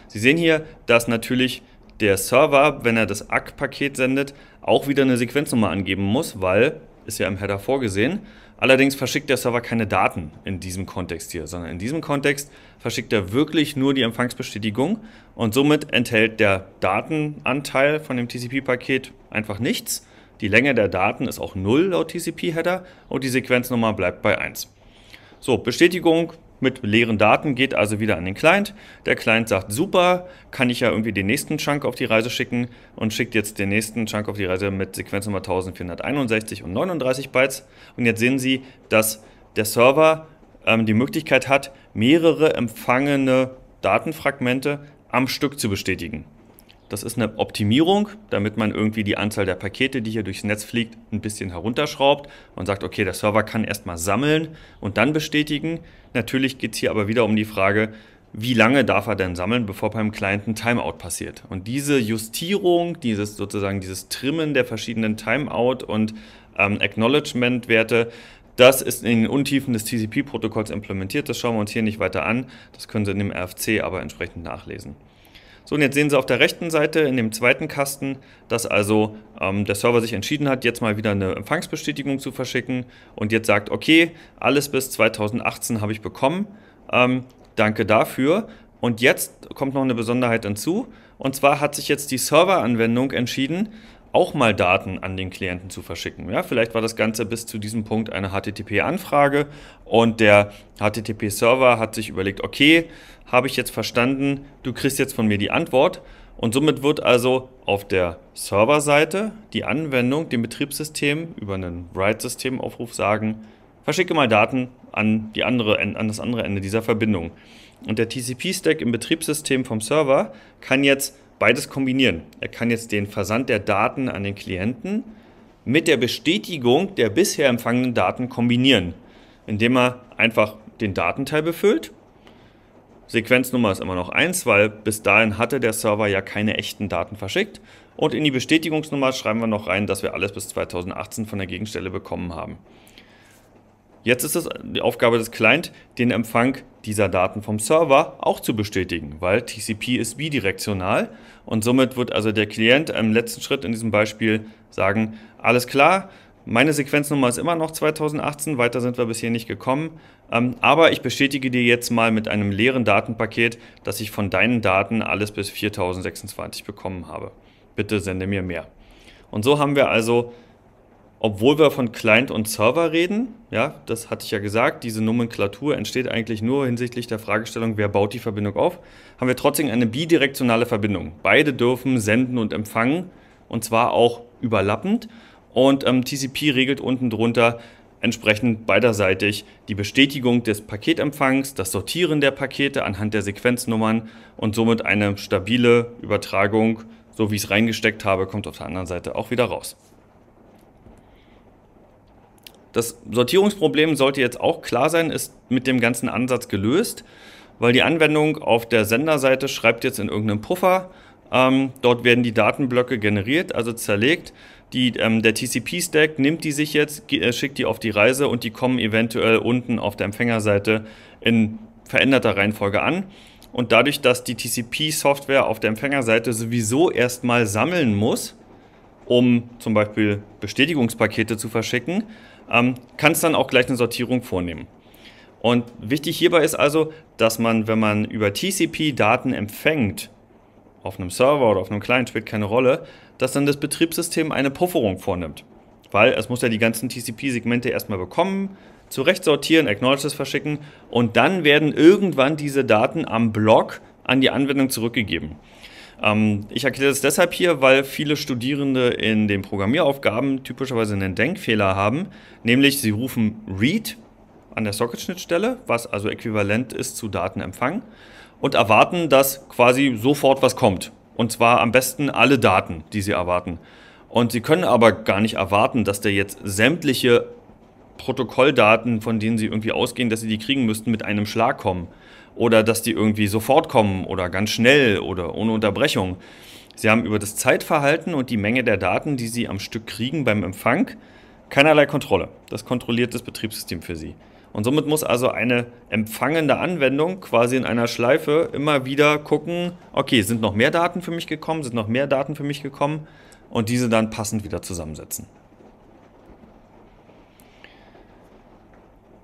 Sie sehen hier, dass natürlich der Server, wenn er das ACK-Paket sendet, auch wieder eine Sequenznummer angeben muss, weil ist ja im Header vorgesehen. Allerdings verschickt der Server keine Daten in diesem Kontext hier, sondern in diesem Kontext verschickt er wirklich nur die Empfangsbestätigung und somit enthält der Datenanteil von dem TCP-Paket einfach nichts die Länge der Daten ist auch 0 laut TCP-Header und die Sequenznummer bleibt bei 1. So, Bestätigung mit leeren Daten geht also wieder an den Client. Der Client sagt, super, kann ich ja irgendwie den nächsten Chunk auf die Reise schicken und schickt jetzt den nächsten Chunk auf die Reise mit Sequenznummer 1461 und 39 Bytes. Und jetzt sehen Sie, dass der Server ähm, die Möglichkeit hat, mehrere empfangene Datenfragmente am Stück zu bestätigen. Das ist eine Optimierung, damit man irgendwie die Anzahl der Pakete, die hier durchs Netz fliegt, ein bisschen herunterschraubt und sagt, okay, der Server kann erstmal sammeln und dann bestätigen. Natürlich geht es hier aber wieder um die Frage, wie lange darf er denn sammeln, bevor beim Client ein Timeout passiert? Und diese Justierung, dieses sozusagen dieses Trimmen der verschiedenen Timeout und ähm, Acknowledgement-Werte, das ist in den Untiefen des TCP-Protokolls implementiert. Das schauen wir uns hier nicht weiter an. Das können Sie in dem RFC aber entsprechend nachlesen. So, und jetzt sehen Sie auf der rechten Seite in dem zweiten Kasten, dass also ähm, der Server sich entschieden hat, jetzt mal wieder eine Empfangsbestätigung zu verschicken und jetzt sagt, okay, alles bis 2018 habe ich bekommen. Ähm, danke dafür. Und jetzt kommt noch eine Besonderheit hinzu. Und zwar hat sich jetzt die Serveranwendung entschieden, auch mal Daten an den Klienten zu verschicken. Ja, vielleicht war das Ganze bis zu diesem Punkt eine HTTP-Anfrage und der HTTP-Server hat sich überlegt, okay, habe ich jetzt verstanden, du kriegst jetzt von mir die Antwort. Und somit wird also auf der Serverseite die Anwendung dem Betriebssystem über einen write system aufruf sagen, verschicke mal Daten an, die andere, an das andere Ende dieser Verbindung. Und der TCP-Stack im Betriebssystem vom Server kann jetzt beides kombinieren. Er kann jetzt den Versand der Daten an den Klienten mit der Bestätigung der bisher empfangenen Daten kombinieren, indem er einfach den Datenteil befüllt. Sequenznummer ist immer noch 1, weil bis dahin hatte der Server ja keine echten Daten verschickt. Und in die Bestätigungsnummer schreiben wir noch rein, dass wir alles bis 2018 von der Gegenstelle bekommen haben. Jetzt ist es die Aufgabe des Client, den Empfang dieser Daten vom Server auch zu bestätigen, weil TCP ist bidirektional und somit wird also der Klient im letzten Schritt in diesem Beispiel sagen, alles klar, meine Sequenznummer ist immer noch 2018, weiter sind wir bisher nicht gekommen, ähm, aber ich bestätige dir jetzt mal mit einem leeren Datenpaket, dass ich von deinen Daten alles bis 4026 bekommen habe. Bitte sende mir mehr. Und so haben wir also obwohl wir von Client und Server reden, ja, das hatte ich ja gesagt, diese Nomenklatur entsteht eigentlich nur hinsichtlich der Fragestellung, wer baut die Verbindung auf, haben wir trotzdem eine bidirektionale Verbindung. Beide dürfen senden und empfangen und zwar auch überlappend. Und ähm, TCP regelt unten drunter entsprechend beiderseitig die Bestätigung des Paketempfangs, das Sortieren der Pakete anhand der Sequenznummern und somit eine stabile Übertragung, so wie ich es reingesteckt habe, kommt auf der anderen Seite auch wieder raus. Das Sortierungsproblem sollte jetzt auch klar sein, ist mit dem ganzen Ansatz gelöst, weil die Anwendung auf der Senderseite schreibt jetzt in irgendeinem Puffer. Ähm, dort werden die Datenblöcke generiert, also zerlegt. Die, ähm, der TCP-Stack nimmt die sich jetzt, äh, schickt die auf die Reise und die kommen eventuell unten auf der Empfängerseite in veränderter Reihenfolge an. Und dadurch, dass die TCP-Software auf der Empfängerseite sowieso erstmal sammeln muss, um zum Beispiel Bestätigungspakete zu verschicken, ähm, kannst dann auch gleich eine Sortierung vornehmen. Und wichtig hierbei ist also, dass man, wenn man über TCP Daten empfängt, auf einem Server oder auf einem Client spielt keine Rolle, dass dann das Betriebssystem eine Pufferung vornimmt. Weil es muss ja die ganzen TCP-Segmente erstmal bekommen, zurecht sortieren, Acknowledges verschicken und dann werden irgendwann diese Daten am Block an die Anwendung zurückgegeben. Ähm, ich erkläre das deshalb hier, weil viele Studierende in den Programmieraufgaben typischerweise einen Denkfehler haben, nämlich sie rufen Read an der Socket-Schnittstelle, was also äquivalent ist zu Datenempfang, und erwarten, dass quasi sofort was kommt. Und zwar am besten alle Daten, die sie erwarten. Und sie können aber gar nicht erwarten, dass der jetzt sämtliche Protokolldaten, von denen sie irgendwie ausgehen, dass sie die kriegen müssten, mit einem Schlag kommen oder dass die irgendwie sofort kommen oder ganz schnell oder ohne Unterbrechung. Sie haben über das Zeitverhalten und die Menge der Daten, die Sie am Stück kriegen beim Empfang, keinerlei Kontrolle. Das kontrolliert das Betriebssystem für Sie. Und somit muss also eine empfangende Anwendung quasi in einer Schleife immer wieder gucken, okay, sind noch mehr Daten für mich gekommen, sind noch mehr Daten für mich gekommen und diese dann passend wieder zusammensetzen.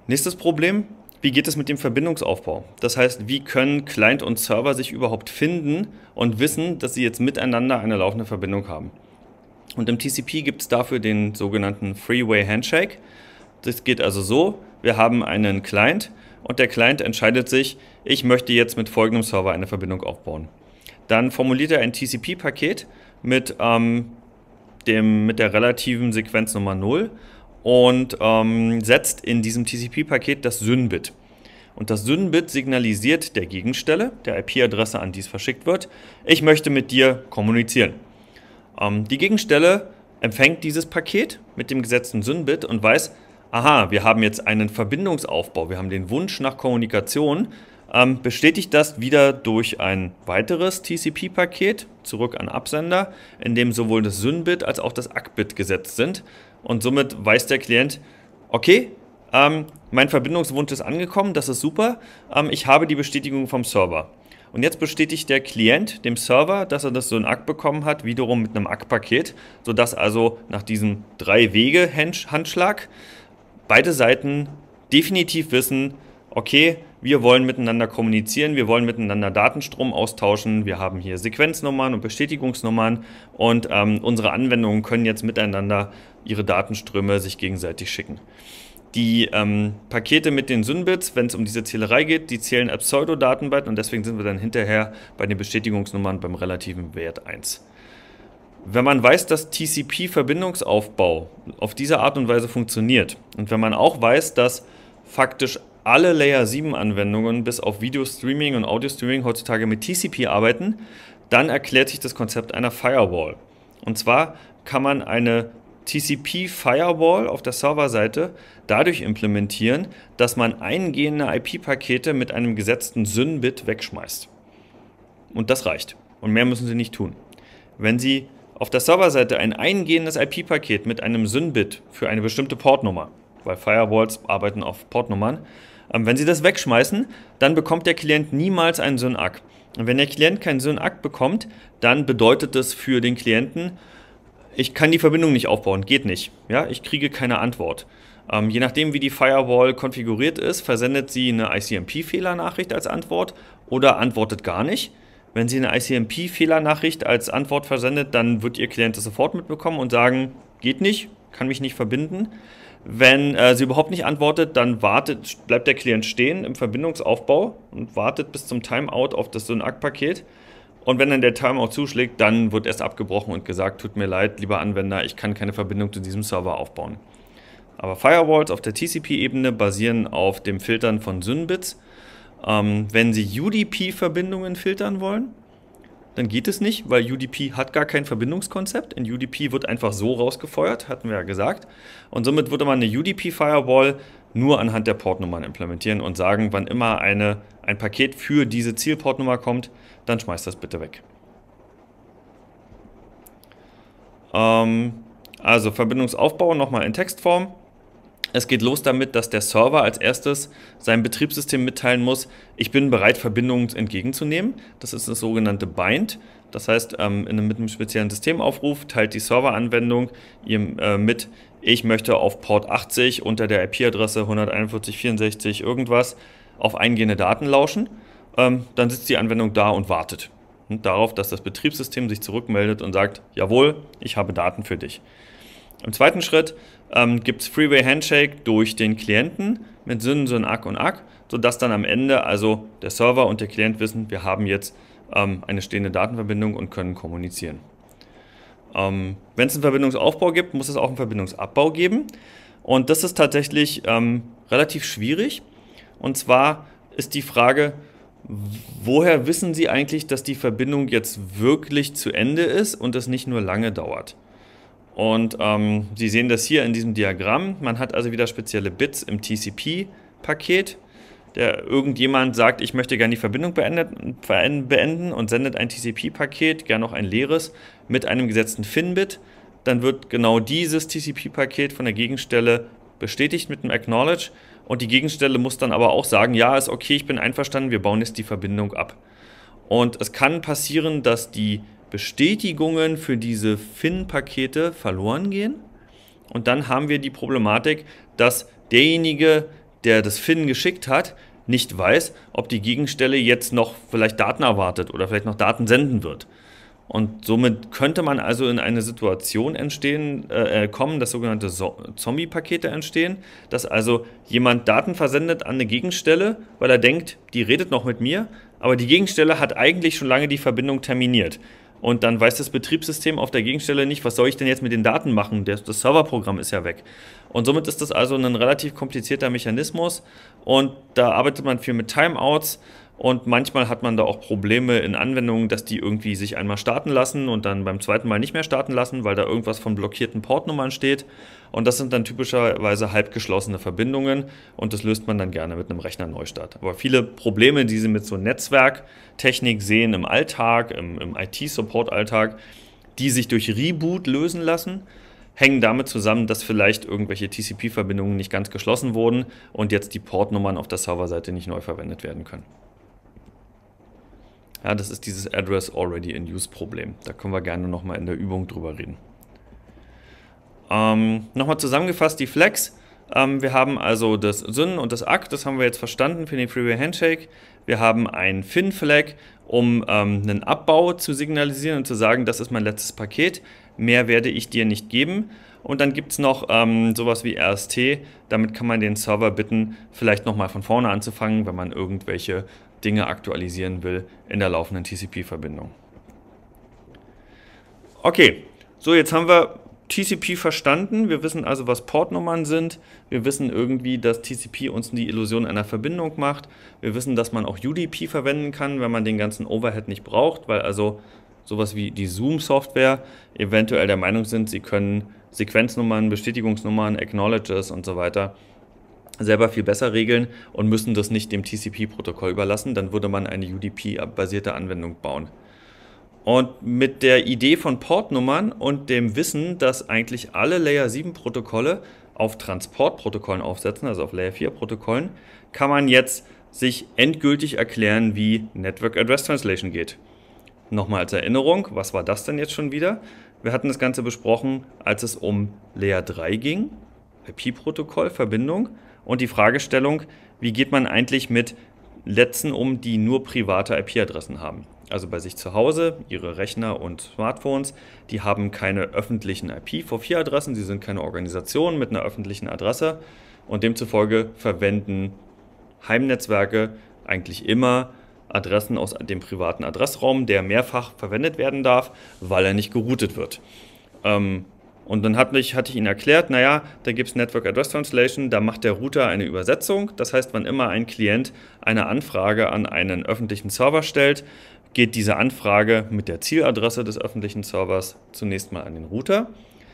Nächstes Problem, wie geht es mit dem Verbindungsaufbau? Das heißt, wie können Client und Server sich überhaupt finden und wissen, dass sie jetzt miteinander eine laufende Verbindung haben? Und im TCP gibt es dafür den sogenannten Freeway Handshake. Das geht also so, wir haben einen Client und der Client entscheidet sich, ich möchte jetzt mit folgendem Server eine Verbindung aufbauen. Dann formuliert er ein TCP-Paket mit, ähm, mit der relativen Sequenznummer 0 und ähm, setzt in diesem TCP-Paket das Syn-Bit. Und das Syn-Bit signalisiert der Gegenstelle, der IP-Adresse, an die es verschickt wird, ich möchte mit dir kommunizieren. Ähm, die Gegenstelle empfängt dieses Paket mit dem gesetzten Syn-Bit und weiß, aha, wir haben jetzt einen Verbindungsaufbau, wir haben den Wunsch nach Kommunikation, ähm, bestätigt das wieder durch ein weiteres TCP-Paket zurück an Absender, in dem sowohl das Syn-Bit als auch das ACK-Bit gesetzt sind. Und somit weiß der Klient, okay, ähm, mein Verbindungswunsch ist angekommen, das ist super, ähm, ich habe die Bestätigung vom Server. Und jetzt bestätigt der Klient dem Server, dass er das so in Synac bekommen hat, wiederum mit einem ACK-Paket, sodass also nach diesem Drei-Wege-Handschlag beide Seiten definitiv wissen, okay, wir wollen miteinander kommunizieren, wir wollen miteinander Datenstrom austauschen, wir haben hier Sequenznummern und Bestätigungsnummern und ähm, unsere Anwendungen können jetzt miteinander ihre Datenströme sich gegenseitig schicken. Die ähm, Pakete mit den Synbits, wenn es um diese Zählerei geht, die zählen als Pseudodatenbyte und deswegen sind wir dann hinterher bei den Bestätigungsnummern beim relativen Wert 1. Wenn man weiß, dass TCP-Verbindungsaufbau auf diese Art und Weise funktioniert und wenn man auch weiß, dass faktisch alle Layer 7 Anwendungen bis auf Video Streaming und Audio Streaming heutzutage mit TCP arbeiten, dann erklärt sich das Konzept einer Firewall. Und zwar kann man eine TCP-Firewall auf der Serverseite dadurch implementieren, dass man eingehende IP-Pakete mit einem gesetzten Syn-Bit wegschmeißt. Und das reicht. Und mehr müssen Sie nicht tun. Wenn Sie auf der Serverseite ein eingehendes IP-Paket mit einem Syn-Bit für eine bestimmte Portnummer, weil Firewalls arbeiten auf Portnummern, ähm, wenn Sie das wegschmeißen, dann bekommt der Klient niemals einen syn Synac. Und wenn der Klient keinen syn Synac bekommt, dann bedeutet das für den Klienten, ich kann die Verbindung nicht aufbauen, geht nicht. Ja, ich kriege keine Antwort. Ähm, je nachdem, wie die Firewall konfiguriert ist, versendet sie eine ICMP-Fehlernachricht als Antwort oder antwortet gar nicht. Wenn sie eine ICMP-Fehlernachricht als Antwort versendet, dann wird ihr Klient das sofort mitbekommen und sagen, geht nicht, kann mich nicht verbinden. Wenn äh, sie überhaupt nicht antwortet, dann wartet, bleibt der Klient stehen im Verbindungsaufbau und wartet bis zum Timeout auf das Synact-Paket. Und wenn dann der Timeout zuschlägt, dann wird erst abgebrochen und gesagt, tut mir leid, lieber Anwender, ich kann keine Verbindung zu diesem Server aufbauen. Aber Firewalls auf der TCP-Ebene basieren auf dem Filtern von Synbits. Ähm, wenn Sie UDP-Verbindungen filtern wollen, dann geht es nicht, weil UDP hat gar kein Verbindungskonzept. In UDP wird einfach so rausgefeuert, hatten wir ja gesagt. Und somit würde man eine UDP-Firewall nur anhand der Portnummern implementieren und sagen, wann immer eine, ein Paket für diese Zielportnummer kommt, dann schmeißt das bitte weg. Ähm, also Verbindungsaufbau nochmal in Textform. Es geht los damit, dass der Server als erstes seinem Betriebssystem mitteilen muss, ich bin bereit, Verbindungen entgegenzunehmen. Das ist das sogenannte Bind. Das heißt, ähm, mit einem speziellen Systemaufruf teilt die Serveranwendung ihm äh, mit, ich möchte auf Port 80 unter der IP-Adresse 141.64 irgendwas auf eingehende Daten lauschen. Ähm, dann sitzt die Anwendung da und wartet hm, darauf, dass das Betriebssystem sich zurückmeldet und sagt, jawohl, ich habe Daten für dich. Im zweiten Schritt ähm, gibt es Freeway Handshake durch den Klienten mit Syn, Syn, Ack und Ack, sodass dann am Ende also der Server und der Klient wissen, wir haben jetzt ähm, eine stehende Datenverbindung und können kommunizieren. Ähm, Wenn es einen Verbindungsaufbau gibt, muss es auch einen Verbindungsabbau geben. Und das ist tatsächlich ähm, relativ schwierig. Und zwar ist die Frage, woher wissen Sie eigentlich, dass die Verbindung jetzt wirklich zu Ende ist und es nicht nur lange dauert? Und ähm, Sie sehen das hier in diesem Diagramm. Man hat also wieder spezielle Bits im TCP-Paket. Der irgendjemand sagt, ich möchte gerne die Verbindung beenden und sendet ein TCP-Paket, gerne noch ein leeres, mit einem gesetzten FIN-Bit. Dann wird genau dieses TCP-Paket von der Gegenstelle bestätigt mit einem Acknowledge und die Gegenstelle muss dann aber auch sagen, ja, ist okay, ich bin einverstanden, wir bauen jetzt die Verbindung ab. Und es kann passieren, dass die Bestätigungen für diese FIN-Pakete verloren gehen. Und dann haben wir die Problematik, dass derjenige, der das FIN geschickt hat, nicht weiß, ob die Gegenstelle jetzt noch vielleicht Daten erwartet oder vielleicht noch Daten senden wird. Und somit könnte man also in eine Situation entstehen, äh, äh, kommen, dass sogenannte so Zombie-Pakete entstehen, dass also jemand Daten versendet an eine Gegenstelle, weil er denkt, die redet noch mit mir, aber die Gegenstelle hat eigentlich schon lange die Verbindung terminiert. Und dann weiß das Betriebssystem auf der Gegenstelle nicht, was soll ich denn jetzt mit den Daten machen? Das, das Serverprogramm ist ja weg. Und somit ist das also ein relativ komplizierter Mechanismus. Und da arbeitet man viel mit Timeouts und manchmal hat man da auch Probleme in Anwendungen, dass die irgendwie sich einmal starten lassen und dann beim zweiten Mal nicht mehr starten lassen, weil da irgendwas von blockierten Portnummern steht. Und das sind dann typischerweise halbgeschlossene Verbindungen und das löst man dann gerne mit einem Rechnerneustart. Aber viele Probleme, die Sie mit so Netzwerktechnik sehen im Alltag, im, im IT-Support-Alltag, die sich durch Reboot lösen lassen, hängen damit zusammen, dass vielleicht irgendwelche TCP-Verbindungen nicht ganz geschlossen wurden und jetzt die Portnummern auf der Serverseite nicht neu verwendet werden können. Ja, das ist dieses Address Already in Use Problem. Da können wir gerne nochmal in der Übung drüber reden. Ähm, nochmal zusammengefasst die Flex. Ähm, wir haben also das Syn und das ACK, das haben wir jetzt verstanden für den Freeway Handshake. Wir haben ein Fin-Flag, um ähm, einen Abbau zu signalisieren und zu sagen, das ist mein letztes Paket, mehr werde ich dir nicht geben. Und dann gibt es noch ähm, sowas wie RST, damit kann man den Server bitten, vielleicht nochmal von vorne anzufangen, wenn man irgendwelche Dinge aktualisieren will in der laufenden TCP-Verbindung. Okay, so jetzt haben wir TCP verstanden. Wir wissen also, was Portnummern sind. Wir wissen irgendwie, dass TCP uns die Illusion einer Verbindung macht. Wir wissen, dass man auch UDP verwenden kann, wenn man den ganzen Overhead nicht braucht, weil also sowas wie die Zoom-Software eventuell der Meinung sind, sie können Sequenznummern, Bestätigungsnummern, Acknowledges und so weiter selber viel besser regeln und müssen das nicht dem TCP-Protokoll überlassen. Dann würde man eine UDP-basierte Anwendung bauen. Und mit der Idee von Portnummern und dem Wissen, dass eigentlich alle Layer 7 Protokolle auf Transportprotokollen aufsetzen, also auf Layer 4 Protokollen, kann man jetzt sich endgültig erklären, wie Network Address Translation geht. Nochmal als Erinnerung, was war das denn jetzt schon wieder? Wir hatten das Ganze besprochen, als es um Layer 3 ging, IP-Protokoll, Verbindung und die Fragestellung, wie geht man eigentlich mit Letzen um, die nur private IP-Adressen haben. Also bei sich zu Hause, ihre Rechner und Smartphones, die haben keine öffentlichen IPv4-Adressen, sie sind keine Organisation mit einer öffentlichen Adresse und demzufolge verwenden Heimnetzwerke eigentlich immer Adressen aus dem privaten Adressraum, der mehrfach verwendet werden darf, weil er nicht geroutet wird. Ähm, und dann hat mich, hatte ich Ihnen erklärt, naja, da gibt es Network Address Translation, da macht der Router eine Übersetzung. Das heißt, wann immer ein Klient eine Anfrage an einen öffentlichen Server stellt, geht diese Anfrage mit der Zieladresse des öffentlichen Servers zunächst mal an den Router.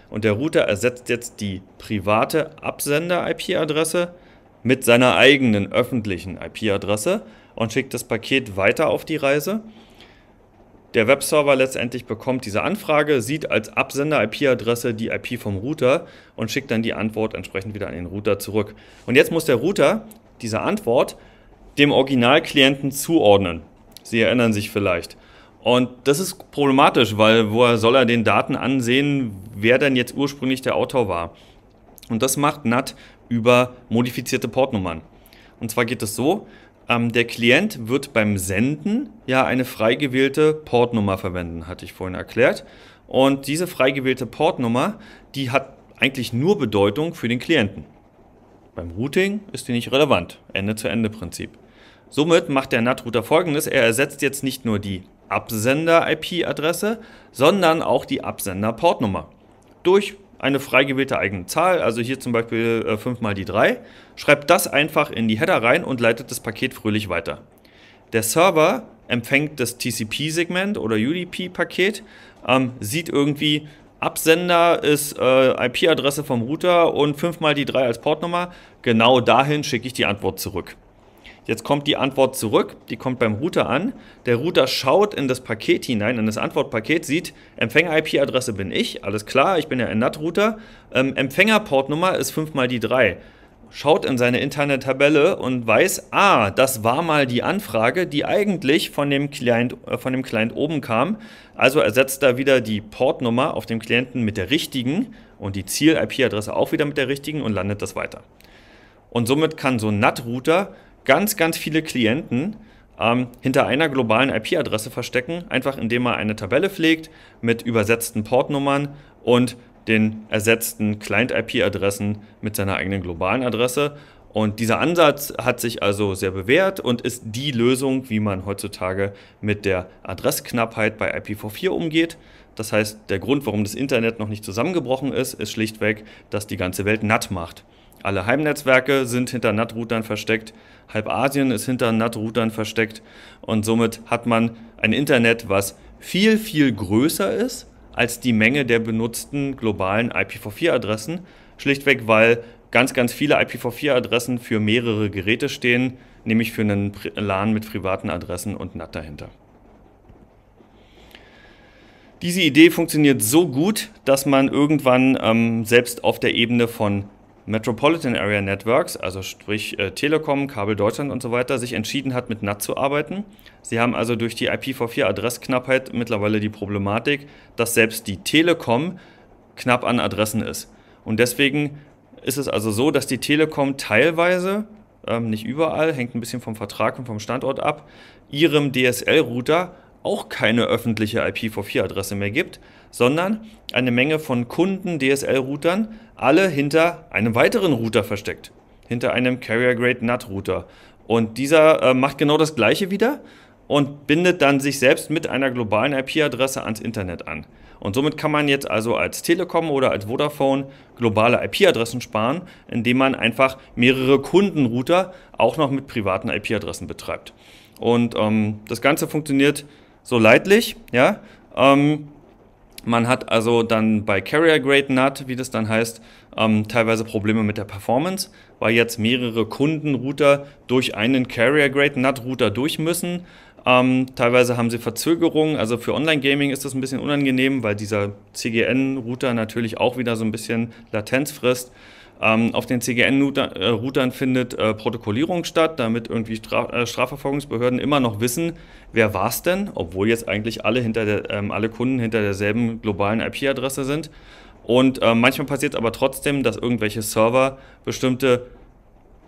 Und der Router ersetzt jetzt die private Absender-IP-Adresse mit seiner eigenen öffentlichen IP-Adresse und schickt das Paket weiter auf die Reise. Der Webserver letztendlich bekommt diese Anfrage, sieht als Absender-IP-Adresse die IP vom Router und schickt dann die Antwort entsprechend wieder an den Router zurück. Und jetzt muss der Router diese Antwort dem Originalklienten zuordnen. Sie erinnern sich vielleicht. Und das ist problematisch, weil woher soll er den Daten ansehen, wer denn jetzt ursprünglich der Autor war? Und das macht NAT über modifizierte Portnummern. Und zwar geht es so, ähm, der Klient wird beim Senden ja eine frei gewählte Portnummer verwenden, hatte ich vorhin erklärt. Und diese frei gewählte Portnummer, die hat eigentlich nur Bedeutung für den Klienten. Beim Routing ist die nicht relevant. Ende-zu-Ende-Prinzip. Somit macht der NAT-Router folgendes. Er ersetzt jetzt nicht nur die Absender-IP-Adresse, sondern auch die Absender-Portnummer durch eine frei gewählte eigene Zahl, also hier zum Beispiel 5 äh, mal die 3, schreibt das einfach in die Header rein und leitet das Paket fröhlich weiter. Der Server empfängt das TCP-Segment oder UDP-Paket, ähm, sieht irgendwie, Absender ist äh, IP-Adresse vom Router und 5 mal die 3 als Portnummer. Genau dahin schicke ich die Antwort zurück. Jetzt kommt die Antwort zurück, die kommt beim Router an. Der Router schaut in das Paket hinein, in das Antwortpaket, sieht, Empfänger-IP-Adresse bin ich, alles klar, ich bin ja ein NAT-Router. Ähm, Empfänger-Portnummer ist 5 mal die 3. Schaut in seine interne Tabelle und weiß, ah, das war mal die Anfrage, die eigentlich von dem Client, äh, von dem Client oben kam. Also ersetzt da wieder die Portnummer auf dem Klienten mit der richtigen und die Ziel-IP-Adresse auch wieder mit der richtigen und landet das weiter. Und somit kann so ein NAT-Router ganz, ganz viele Klienten ähm, hinter einer globalen IP-Adresse verstecken, einfach indem man eine Tabelle pflegt mit übersetzten Portnummern und den ersetzten Client-IP-Adressen mit seiner eigenen globalen Adresse. Und dieser Ansatz hat sich also sehr bewährt und ist die Lösung, wie man heutzutage mit der Adressknappheit bei IPv4 umgeht. Das heißt, der Grund, warum das Internet noch nicht zusammengebrochen ist, ist schlichtweg, dass die ganze Welt natt macht. Alle Heimnetzwerke sind hinter NAT-Routern versteckt, halb Asien ist hinter NAT-Routern versteckt und somit hat man ein Internet, was viel, viel größer ist als die Menge der benutzten globalen IPv4-Adressen, schlichtweg weil ganz, ganz viele IPv4-Adressen für mehrere Geräte stehen, nämlich für einen LAN mit privaten Adressen und NAT dahinter. Diese Idee funktioniert so gut, dass man irgendwann ähm, selbst auf der Ebene von Metropolitan Area Networks, also sprich äh, Telekom, Kabel Deutschland und so weiter, sich entschieden hat, mit NAT zu arbeiten. Sie haben also durch die IPv4-Adressknappheit mittlerweile die Problematik, dass selbst die Telekom knapp an Adressen ist. Und deswegen ist es also so, dass die Telekom teilweise, ähm, nicht überall, hängt ein bisschen vom Vertrag und vom Standort ab, ihrem DSL-Router auch keine öffentliche IPv4-Adresse mehr gibt, sondern eine Menge von Kunden-DSL-Routern alle hinter einem weiteren Router versteckt, hinter einem Carrier Grade NAT Router. Und dieser äh, macht genau das gleiche wieder und bindet dann sich selbst mit einer globalen IP-Adresse ans Internet an. Und somit kann man jetzt also als Telekom oder als Vodafone globale IP-Adressen sparen, indem man einfach mehrere Kundenrouter auch noch mit privaten IP-Adressen betreibt. Und ähm, das Ganze funktioniert so leidlich, ja. Ähm, man hat also dann bei Carrier Grade NAT, wie das dann heißt, ähm, teilweise Probleme mit der Performance, weil jetzt mehrere Kundenrouter durch einen Carrier Grade NAT Router durch müssen. Ähm, teilweise haben sie Verzögerungen, also für Online-Gaming ist das ein bisschen unangenehm, weil dieser CGN-Router natürlich auch wieder so ein bisschen Latenz frisst. Ähm, auf den CGN-Routern findet äh, Protokollierung statt, damit irgendwie Straf äh, Strafverfolgungsbehörden immer noch wissen, wer war es denn, obwohl jetzt eigentlich alle, hinter der, ähm, alle Kunden hinter derselben globalen IP-Adresse sind. Und äh, manchmal passiert es aber trotzdem, dass irgendwelche Server bestimmte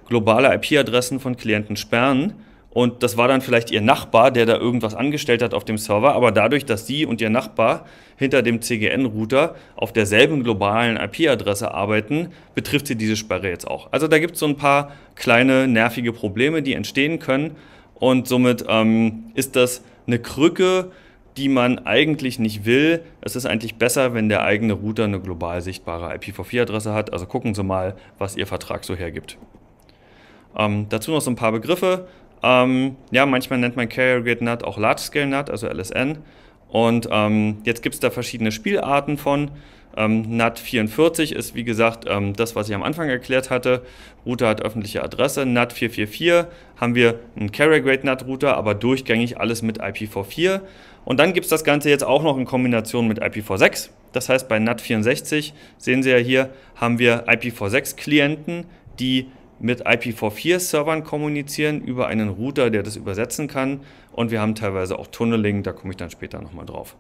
globale IP-Adressen von Klienten sperren. Und das war dann vielleicht ihr Nachbar, der da irgendwas angestellt hat auf dem Server. Aber dadurch, dass sie und ihr Nachbar hinter dem CGN-Router auf derselben globalen IP-Adresse arbeiten, betrifft sie diese Sperre jetzt auch. Also da gibt es so ein paar kleine nervige Probleme, die entstehen können. Und somit ähm, ist das eine Krücke, die man eigentlich nicht will. Es ist eigentlich besser, wenn der eigene Router eine global sichtbare IPv4-Adresse hat. Also gucken Sie mal, was Ihr Vertrag so hergibt. Ähm, dazu noch so ein paar Begriffe. Ähm, ja, manchmal nennt man Carrier Grade NAT auch Large Scale NAT, also LSN. Und ähm, jetzt gibt es da verschiedene Spielarten von. Ähm, NAT 44 ist, wie gesagt, ähm, das, was ich am Anfang erklärt hatte. Router hat öffentliche Adresse. NAT 444 haben wir einen Carrier Grade NAT Router, aber durchgängig alles mit IPv4. Und dann gibt es das Ganze jetzt auch noch in Kombination mit IPv6. Das heißt, bei NAT 64 sehen Sie ja hier, haben wir IPv6 Klienten, die mit IPv4-Servern kommunizieren über einen Router, der das übersetzen kann. Und wir haben teilweise auch Tunneling, da komme ich dann später nochmal drauf.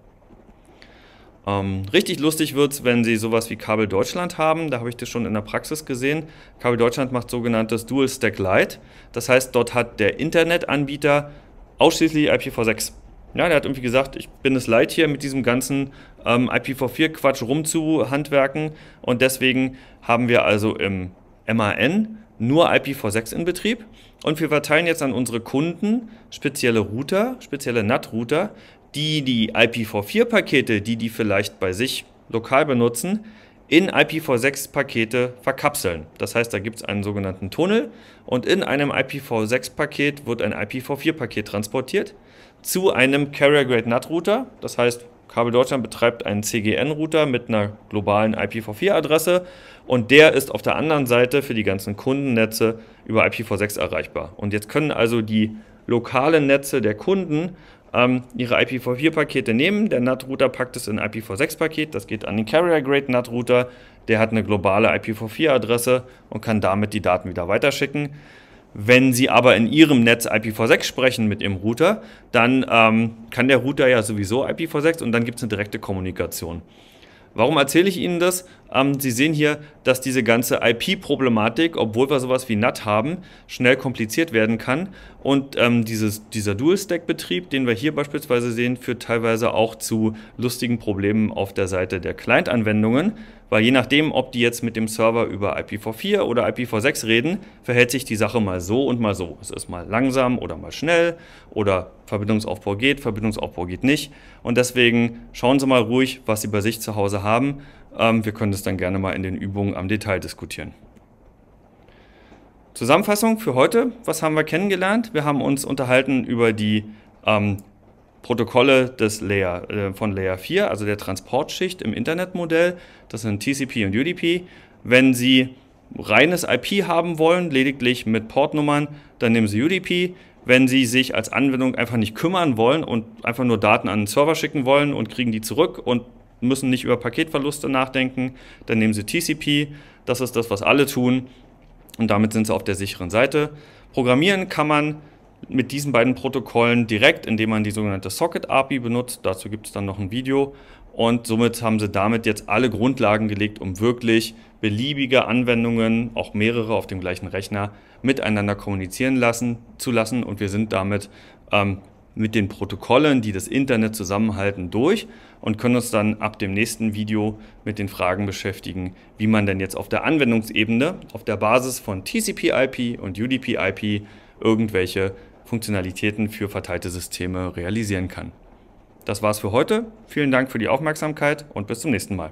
Ähm, richtig lustig wird es, wenn Sie sowas wie Kabel Deutschland haben. Da habe ich das schon in der Praxis gesehen. Kabel Deutschland macht sogenanntes Dual Stack Lite. Das heißt, dort hat der Internetanbieter ausschließlich IPv6. Ja, der hat irgendwie gesagt, ich bin es leid hier mit diesem ganzen ähm, IPv4-Quatsch rumzuhandwerken. Und deswegen haben wir also im MAN nur IPv6 in Betrieb und wir verteilen jetzt an unsere Kunden spezielle Router, spezielle NAT-Router, die die IPv4-Pakete, die die vielleicht bei sich lokal benutzen, in IPv6-Pakete verkapseln. Das heißt, da gibt es einen sogenannten Tunnel und in einem IPv6-Paket wird ein IPv4-Paket transportiert zu einem Carrier-Grade NAT-Router. Das heißt, Kabel Deutschland betreibt einen CGN-Router mit einer globalen IPv4-Adresse und der ist auf der anderen Seite für die ganzen Kundennetze über IPv6 erreichbar. Und jetzt können also die lokalen Netze der Kunden ähm, ihre IPv4-Pakete nehmen. Der NAT-Router packt es in IPv6-Paket, das geht an den Carrier-Grade NAT-Router, der hat eine globale IPv4-Adresse und kann damit die Daten wieder weiterschicken. Wenn Sie aber in Ihrem Netz IPv6 sprechen mit Ihrem Router, dann ähm, kann der Router ja sowieso IPv6 und dann gibt es eine direkte Kommunikation. Warum erzähle ich Ihnen das? Ähm, Sie sehen hier, dass diese ganze IP-Problematik, obwohl wir sowas wie NAT haben, schnell kompliziert werden kann und ähm, dieses, dieser Dual-Stack-Betrieb, den wir hier beispielsweise sehen, führt teilweise auch zu lustigen Problemen auf der Seite der Client-Anwendungen, weil je nachdem, ob die jetzt mit dem Server über IPv4 oder IPv6 reden, verhält sich die Sache mal so und mal so. Es ist mal langsam oder mal schnell oder Verbindungsaufbau geht, Verbindungsaufbau geht nicht und deswegen schauen Sie mal ruhig, was Sie bei sich zu Hause haben ähm, wir können das dann gerne mal in den Übungen am Detail diskutieren. Zusammenfassung für heute. Was haben wir kennengelernt? Wir haben uns unterhalten über die ähm, Protokolle des Layer, äh, von Layer 4, also der Transportschicht im Internetmodell. Das sind TCP und UDP. Wenn Sie reines IP haben wollen, lediglich mit Portnummern, dann nehmen Sie UDP. Wenn Sie sich als Anwendung einfach nicht kümmern wollen und einfach nur Daten an den Server schicken wollen und kriegen die zurück und müssen nicht über Paketverluste nachdenken. Dann nehmen sie TCP, das ist das, was alle tun und damit sind sie auf der sicheren Seite. Programmieren kann man mit diesen beiden Protokollen direkt, indem man die sogenannte Socket API benutzt. Dazu gibt es dann noch ein Video. Und somit haben sie damit jetzt alle Grundlagen gelegt, um wirklich beliebige Anwendungen, auch mehrere auf dem gleichen Rechner, miteinander kommunizieren lassen, zu lassen. Und wir sind damit ähm, mit den Protokollen, die das Internet zusammenhalten, durch und können uns dann ab dem nächsten Video mit den Fragen beschäftigen, wie man denn jetzt auf der Anwendungsebene, auf der Basis von TCP/IP und UDP/IP irgendwelche Funktionalitäten für verteilte Systeme realisieren kann. Das war's für heute. Vielen Dank für die Aufmerksamkeit und bis zum nächsten Mal.